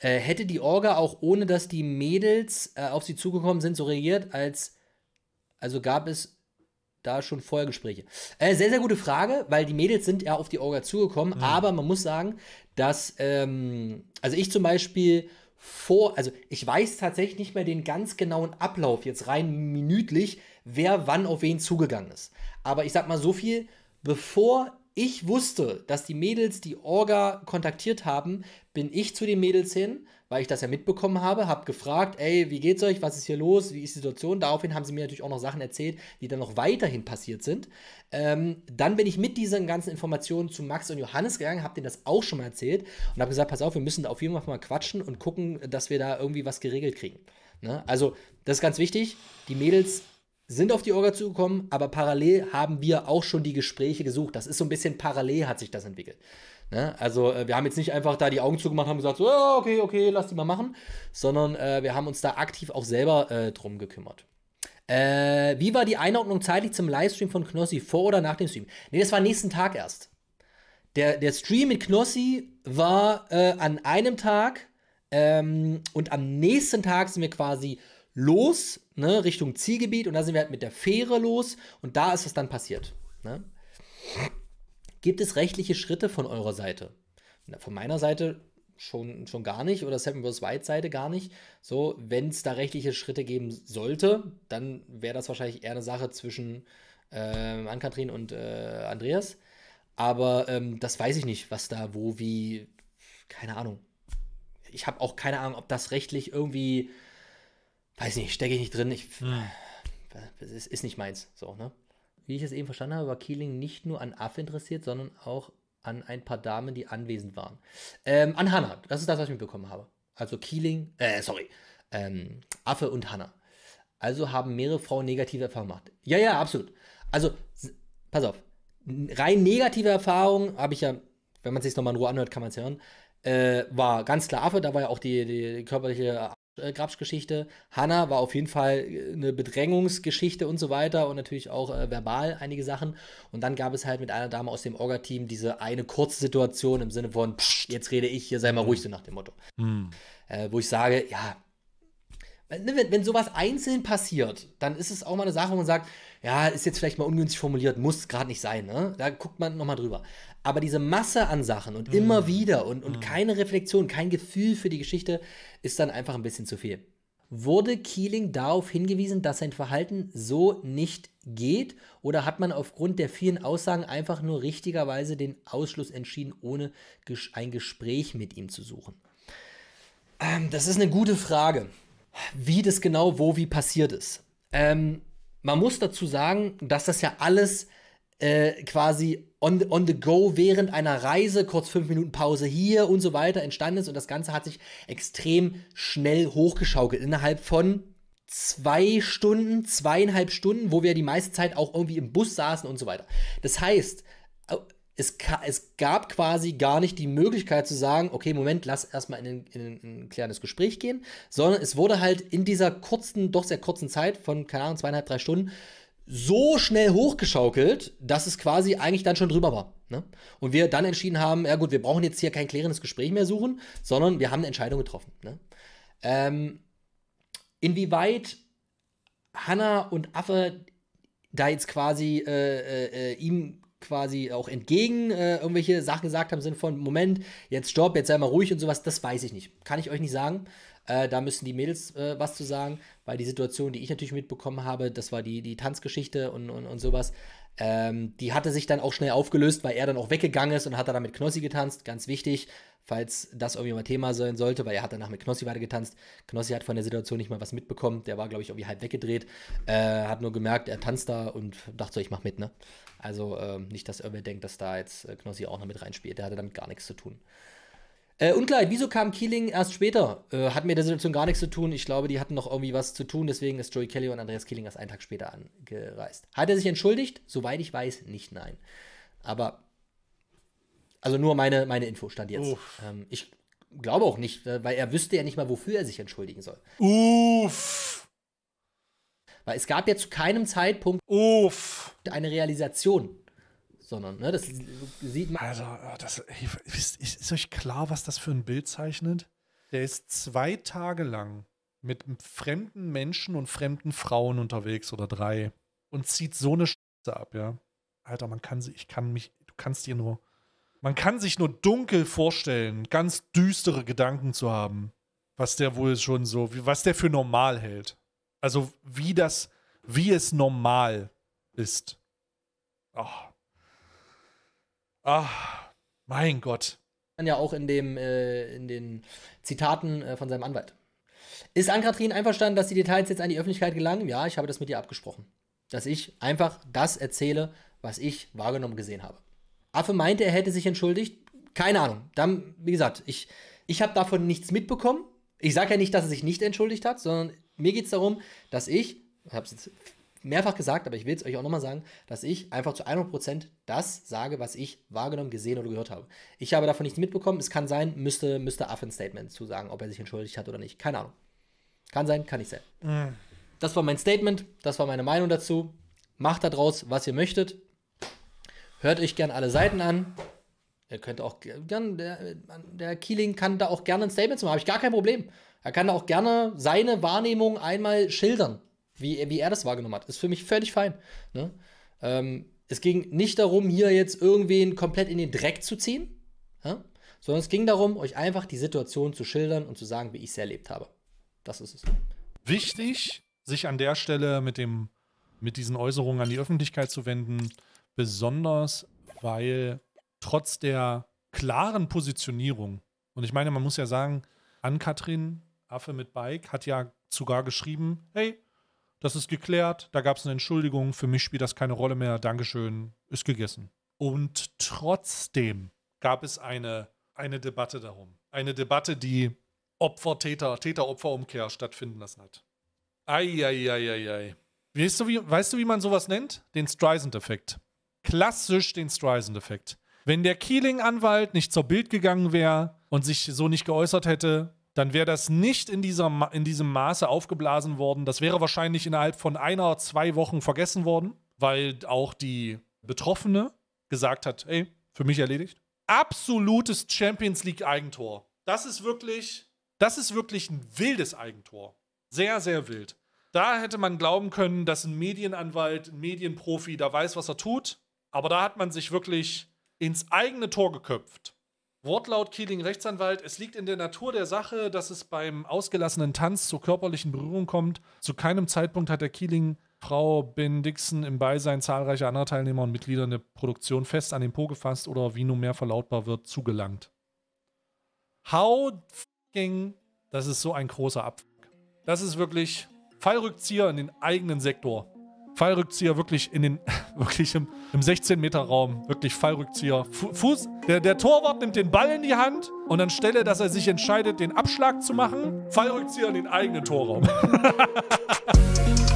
Äh, hätte die Orga auch ohne, dass die Mädels äh, auf sie zugekommen sind, so reagiert, als also gab es da schon vorher Äh, sehr, sehr gute Frage, weil die Mädels sind ja auf die Orga zugekommen, mhm. aber man muss sagen, dass, ähm, also ich zum Beispiel vor, also ich weiß tatsächlich nicht mehr den ganz genauen Ablauf jetzt rein minütlich, wer wann auf wen zugegangen ist. Aber ich sag mal so viel, bevor ich wusste, dass die Mädels die Orga kontaktiert haben, bin ich zu den Mädels hin, weil ich das ja mitbekommen habe, habe gefragt, ey, wie geht's euch, was ist hier los, wie ist die Situation? Daraufhin haben sie mir natürlich auch noch Sachen erzählt, die dann noch weiterhin passiert sind. Ähm, dann bin ich mit diesen ganzen Informationen zu Max und Johannes gegangen, habe denen das auch schon mal erzählt und habe gesagt, pass auf, wir müssen da auf jeden Fall mal quatschen und gucken, dass wir da irgendwie was geregelt kriegen. Ne? Also, das ist ganz wichtig. Die Mädels sind auf die Orga zugekommen, aber parallel haben wir auch schon die Gespräche gesucht. Das ist so ein bisschen parallel hat sich das entwickelt. Ne? Also äh, wir haben jetzt nicht einfach da die Augen zugemacht und haben gesagt, so, ja, okay, okay, lass die mal machen, sondern äh, wir haben uns da aktiv auch selber äh, drum gekümmert. Äh, wie war die Einordnung zeitlich zum Livestream von Knossi? Vor oder nach dem Stream? Ne, das war nächsten Tag erst. Der, der Stream mit Knossi war äh, an einem Tag ähm, und am nächsten Tag sind wir quasi los, ne, Richtung Zielgebiet und da sind wir halt mit der Fähre los und da ist es dann passiert. Ne? Gibt es rechtliche Schritte von eurer Seite? Na, von meiner Seite schon, schon gar nicht oder Seven vs. White Seite gar nicht. So, wenn es da rechtliche Schritte geben sollte, dann wäre das wahrscheinlich eher eine Sache zwischen äh, Ann-Kathrin und äh, Andreas. Aber ähm, das weiß ich nicht, was da wo wie, keine Ahnung. Ich habe auch keine Ahnung, ob das rechtlich irgendwie, weiß nicht, stecke ich nicht drin. Ich, hm. Es ist nicht meins, so, ne? wie ich es eben verstanden habe, war Keeling nicht nur an Aff interessiert, sondern auch an ein paar Damen, die anwesend waren. Ähm, an Hannah, das ist das, was ich mitbekommen habe. Also Keeling, äh, sorry, ähm, Affe und Hannah. Also haben mehrere Frauen negative Erfahrungen gemacht. Ja, ja, absolut. Also, pass auf, rein negative Erfahrungen habe ich ja, wenn man es sich nochmal in Ruhe anhört, kann man es hören, äh, war ganz klar Affe, da war ja auch die, die körperliche äh, Grabsch-Geschichte. Hannah war auf jeden Fall äh, eine Bedrängungsgeschichte und so weiter und natürlich auch äh, verbal einige Sachen. Und dann gab es halt mit einer Dame aus dem Orga-Team diese eine kurze Situation im Sinne von, psch, jetzt rede ich, hier sei mal mhm. ruhig, so nach dem Motto. Mhm. Äh, wo ich sage, ja, Ne, wenn, wenn sowas einzeln passiert, dann ist es auch mal eine Sache, wo man sagt, ja, ist jetzt vielleicht mal ungünstig formuliert, muss gerade nicht sein, ne? Da guckt man nochmal drüber. Aber diese Masse an Sachen und mm. immer mhm. wieder und, und mm. keine Reflexion, kein Gefühl für die Geschichte ist dann einfach ein bisschen zu viel. Wurde Keeling darauf hingewiesen, dass sein Verhalten so nicht geht? Oder hat man aufgrund der vielen Aussagen einfach nur richtigerweise den Ausschluss entschieden, ohne ein Gespräch mit ihm zu suchen? Ähm, das ist eine gute Frage wie das genau wo wie passiert ist. Ähm, man muss dazu sagen, dass das ja alles äh, quasi on, on the go während einer Reise, kurz fünf Minuten Pause hier und so weiter entstanden ist und das Ganze hat sich extrem schnell hochgeschaukelt innerhalb von zwei Stunden, zweieinhalb Stunden, wo wir die meiste Zeit auch irgendwie im Bus saßen und so weiter. Das heißt, es, es, gab quasi gar nicht die Möglichkeit zu sagen, okay, Moment, lass erstmal in, in, in, ein klärendes Gespräch gehen, sondern es wurde halt in dieser kurzen, doch sehr kurzen Zeit von, keine Ahnung, zweieinhalb, drei Stunden so schnell hochgeschaukelt, dass es quasi eigentlich dann schon drüber war. Ne? Und wir dann entschieden haben, ja gut, wir brauchen jetzt hier kein klärendes Gespräch mehr suchen, sondern wir haben eine Entscheidung getroffen. Ne? Ähm, inwieweit Hanna und Affe da jetzt quasi äh, äh, äh ihm quasi auch entgegen äh, irgendwelche Sachen gesagt haben, sind von Moment, jetzt stopp, jetzt sei mal ruhig und sowas, das weiß ich nicht. Kann ich euch nicht sagen. Äh, da müssen die Mädels äh, was zu sagen, weil die Situation, die ich natürlich mitbekommen habe, das war die, die Tanzgeschichte und, und, und sowas, ähm, die hatte sich dann auch schnell aufgelöst, weil er dann auch weggegangen ist und hat da mit Knossi getanzt, ganz wichtig falls das irgendwie mal Thema sein sollte, weil er hat danach mit Knossi weitergetanzt. Knossi hat von der Situation nicht mal was mitbekommen. Der war, glaube ich, irgendwie halb weggedreht. Äh, hat nur gemerkt, er tanzt da und dachte so, ich mach mit, ne? Also äh, nicht, dass irgendwer denkt, dass da jetzt äh, Knossi auch noch mit reinspielt. Der hatte damit gar nichts zu tun. Äh, Unklarheit, wieso kam Keeling erst später? Äh, hat mit der Situation gar nichts zu tun. Ich glaube, die hatten noch irgendwie was zu tun. Deswegen ist Joey Kelly und Andreas Keeling erst einen Tag später angereist. Hat er sich entschuldigt? Soweit ich weiß, nicht nein. Aber also nur meine, meine Info stand jetzt. Ähm, ich glaube auch nicht, äh, weil er wüsste ja nicht mal, wofür er sich entschuldigen soll. Uff. Weil es gab ja zu keinem Zeitpunkt Uff. eine Realisation. Sondern, ne, das sieht man. Also, äh, das, ist, ist euch klar, was das für ein Bild zeichnet? Der ist zwei Tage lang mit fremden Menschen und fremden Frauen unterwegs oder drei und zieht so eine Scheiße ab, ja. Alter, man kann sie, ich kann mich, du kannst dir nur man kann sich nur dunkel vorstellen, ganz düstere Gedanken zu haben, was der wohl schon so, was der für normal hält. Also wie das, wie es normal ist. Ach, Ach mein Gott. Ja, auch in dem, äh, in den Zitaten äh, von seinem Anwalt. Ist Ann-Kathrin einverstanden, dass die Details jetzt an die Öffentlichkeit gelangen? Ja, ich habe das mit ihr abgesprochen. Dass ich einfach das erzähle, was ich wahrgenommen gesehen habe. Affe meinte, er hätte sich entschuldigt. Keine Ahnung. Dann, wie gesagt, ich, ich habe davon nichts mitbekommen. Ich sage ja nicht, dass er sich nicht entschuldigt hat, sondern mir geht es darum, dass ich, ich habe es jetzt mehrfach gesagt, aber ich will es euch auch nochmal sagen, dass ich einfach zu 100% das sage, was ich wahrgenommen, gesehen oder gehört habe. Ich habe davon nichts mitbekommen. Es kann sein, müsste, müsste Affe ein Statement zu sagen, ob er sich entschuldigt hat oder nicht. Keine Ahnung. Kann sein, kann nicht sein. Mhm. Das war mein Statement, das war meine Meinung dazu. Macht daraus, was ihr möchtet. Hört euch gern alle Seiten an. Er könnte auch gern, der, der Keeling kann da auch gerne ein Statement machen, habe ich gar kein Problem. Er kann da auch gerne seine Wahrnehmung einmal schildern, wie, wie er das wahrgenommen hat. Ist für mich völlig fein. Ne? Ähm, es ging nicht darum, hier jetzt irgendwen komplett in den Dreck zu ziehen, ja? sondern es ging darum, euch einfach die Situation zu schildern und zu sagen, wie ich es erlebt habe. Das ist es. Wichtig, sich an der Stelle mit, dem, mit diesen Äußerungen an die Öffentlichkeit zu wenden besonders, weil trotz der klaren Positionierung, und ich meine, man muss ja sagen, Ann-Kathrin Affe mit Bike hat ja sogar geschrieben, hey, das ist geklärt, da gab es eine Entschuldigung, für mich spielt das keine Rolle mehr, Dankeschön, ist gegessen. Und trotzdem gab es eine, eine Debatte darum. Eine Debatte, die Opfer-Täter, Täter-Opfer-Umkehr stattfinden lassen hat. Eieieiei. Weißt du, wie, weißt du, wie man sowas nennt? Den Streisand-Effekt klassisch den Streisand-Effekt. Wenn der Keeling-Anwalt nicht zur Bild gegangen wäre und sich so nicht geäußert hätte, dann wäre das nicht in, dieser, in diesem Maße aufgeblasen worden. Das wäre wahrscheinlich innerhalb von einer, zwei Wochen vergessen worden, weil auch die Betroffene gesagt hat, ey, für mich erledigt. Absolutes Champions League Eigentor. Das ist wirklich, das ist wirklich ein wildes Eigentor. Sehr, sehr wild. Da hätte man glauben können, dass ein Medienanwalt, ein Medienprofi da weiß, was er tut. Aber da hat man sich wirklich ins eigene Tor geköpft. Wortlaut Keeling Rechtsanwalt, es liegt in der Natur der Sache, dass es beim ausgelassenen Tanz zur körperlichen Berührung kommt. Zu keinem Zeitpunkt hat der Keeling Frau Ben Dixon im Beisein zahlreicher anderer Teilnehmer und Mitglieder in der Produktion fest an den Po gefasst oder wie nun mehr verlautbar wird, zugelangt. How fing, das ist so ein großer Abfuck. Das ist wirklich Fallrückzieher in den eigenen Sektor. Fallrückzieher wirklich in den, wirklich im, im 16-Meter-Raum, wirklich Fallrückzieher. Fu Fuß, der, der Torwart nimmt den Ball in die Hand und anstelle, dass er sich entscheidet, den Abschlag zu machen, Fallrückzieher in den eigenen Torraum.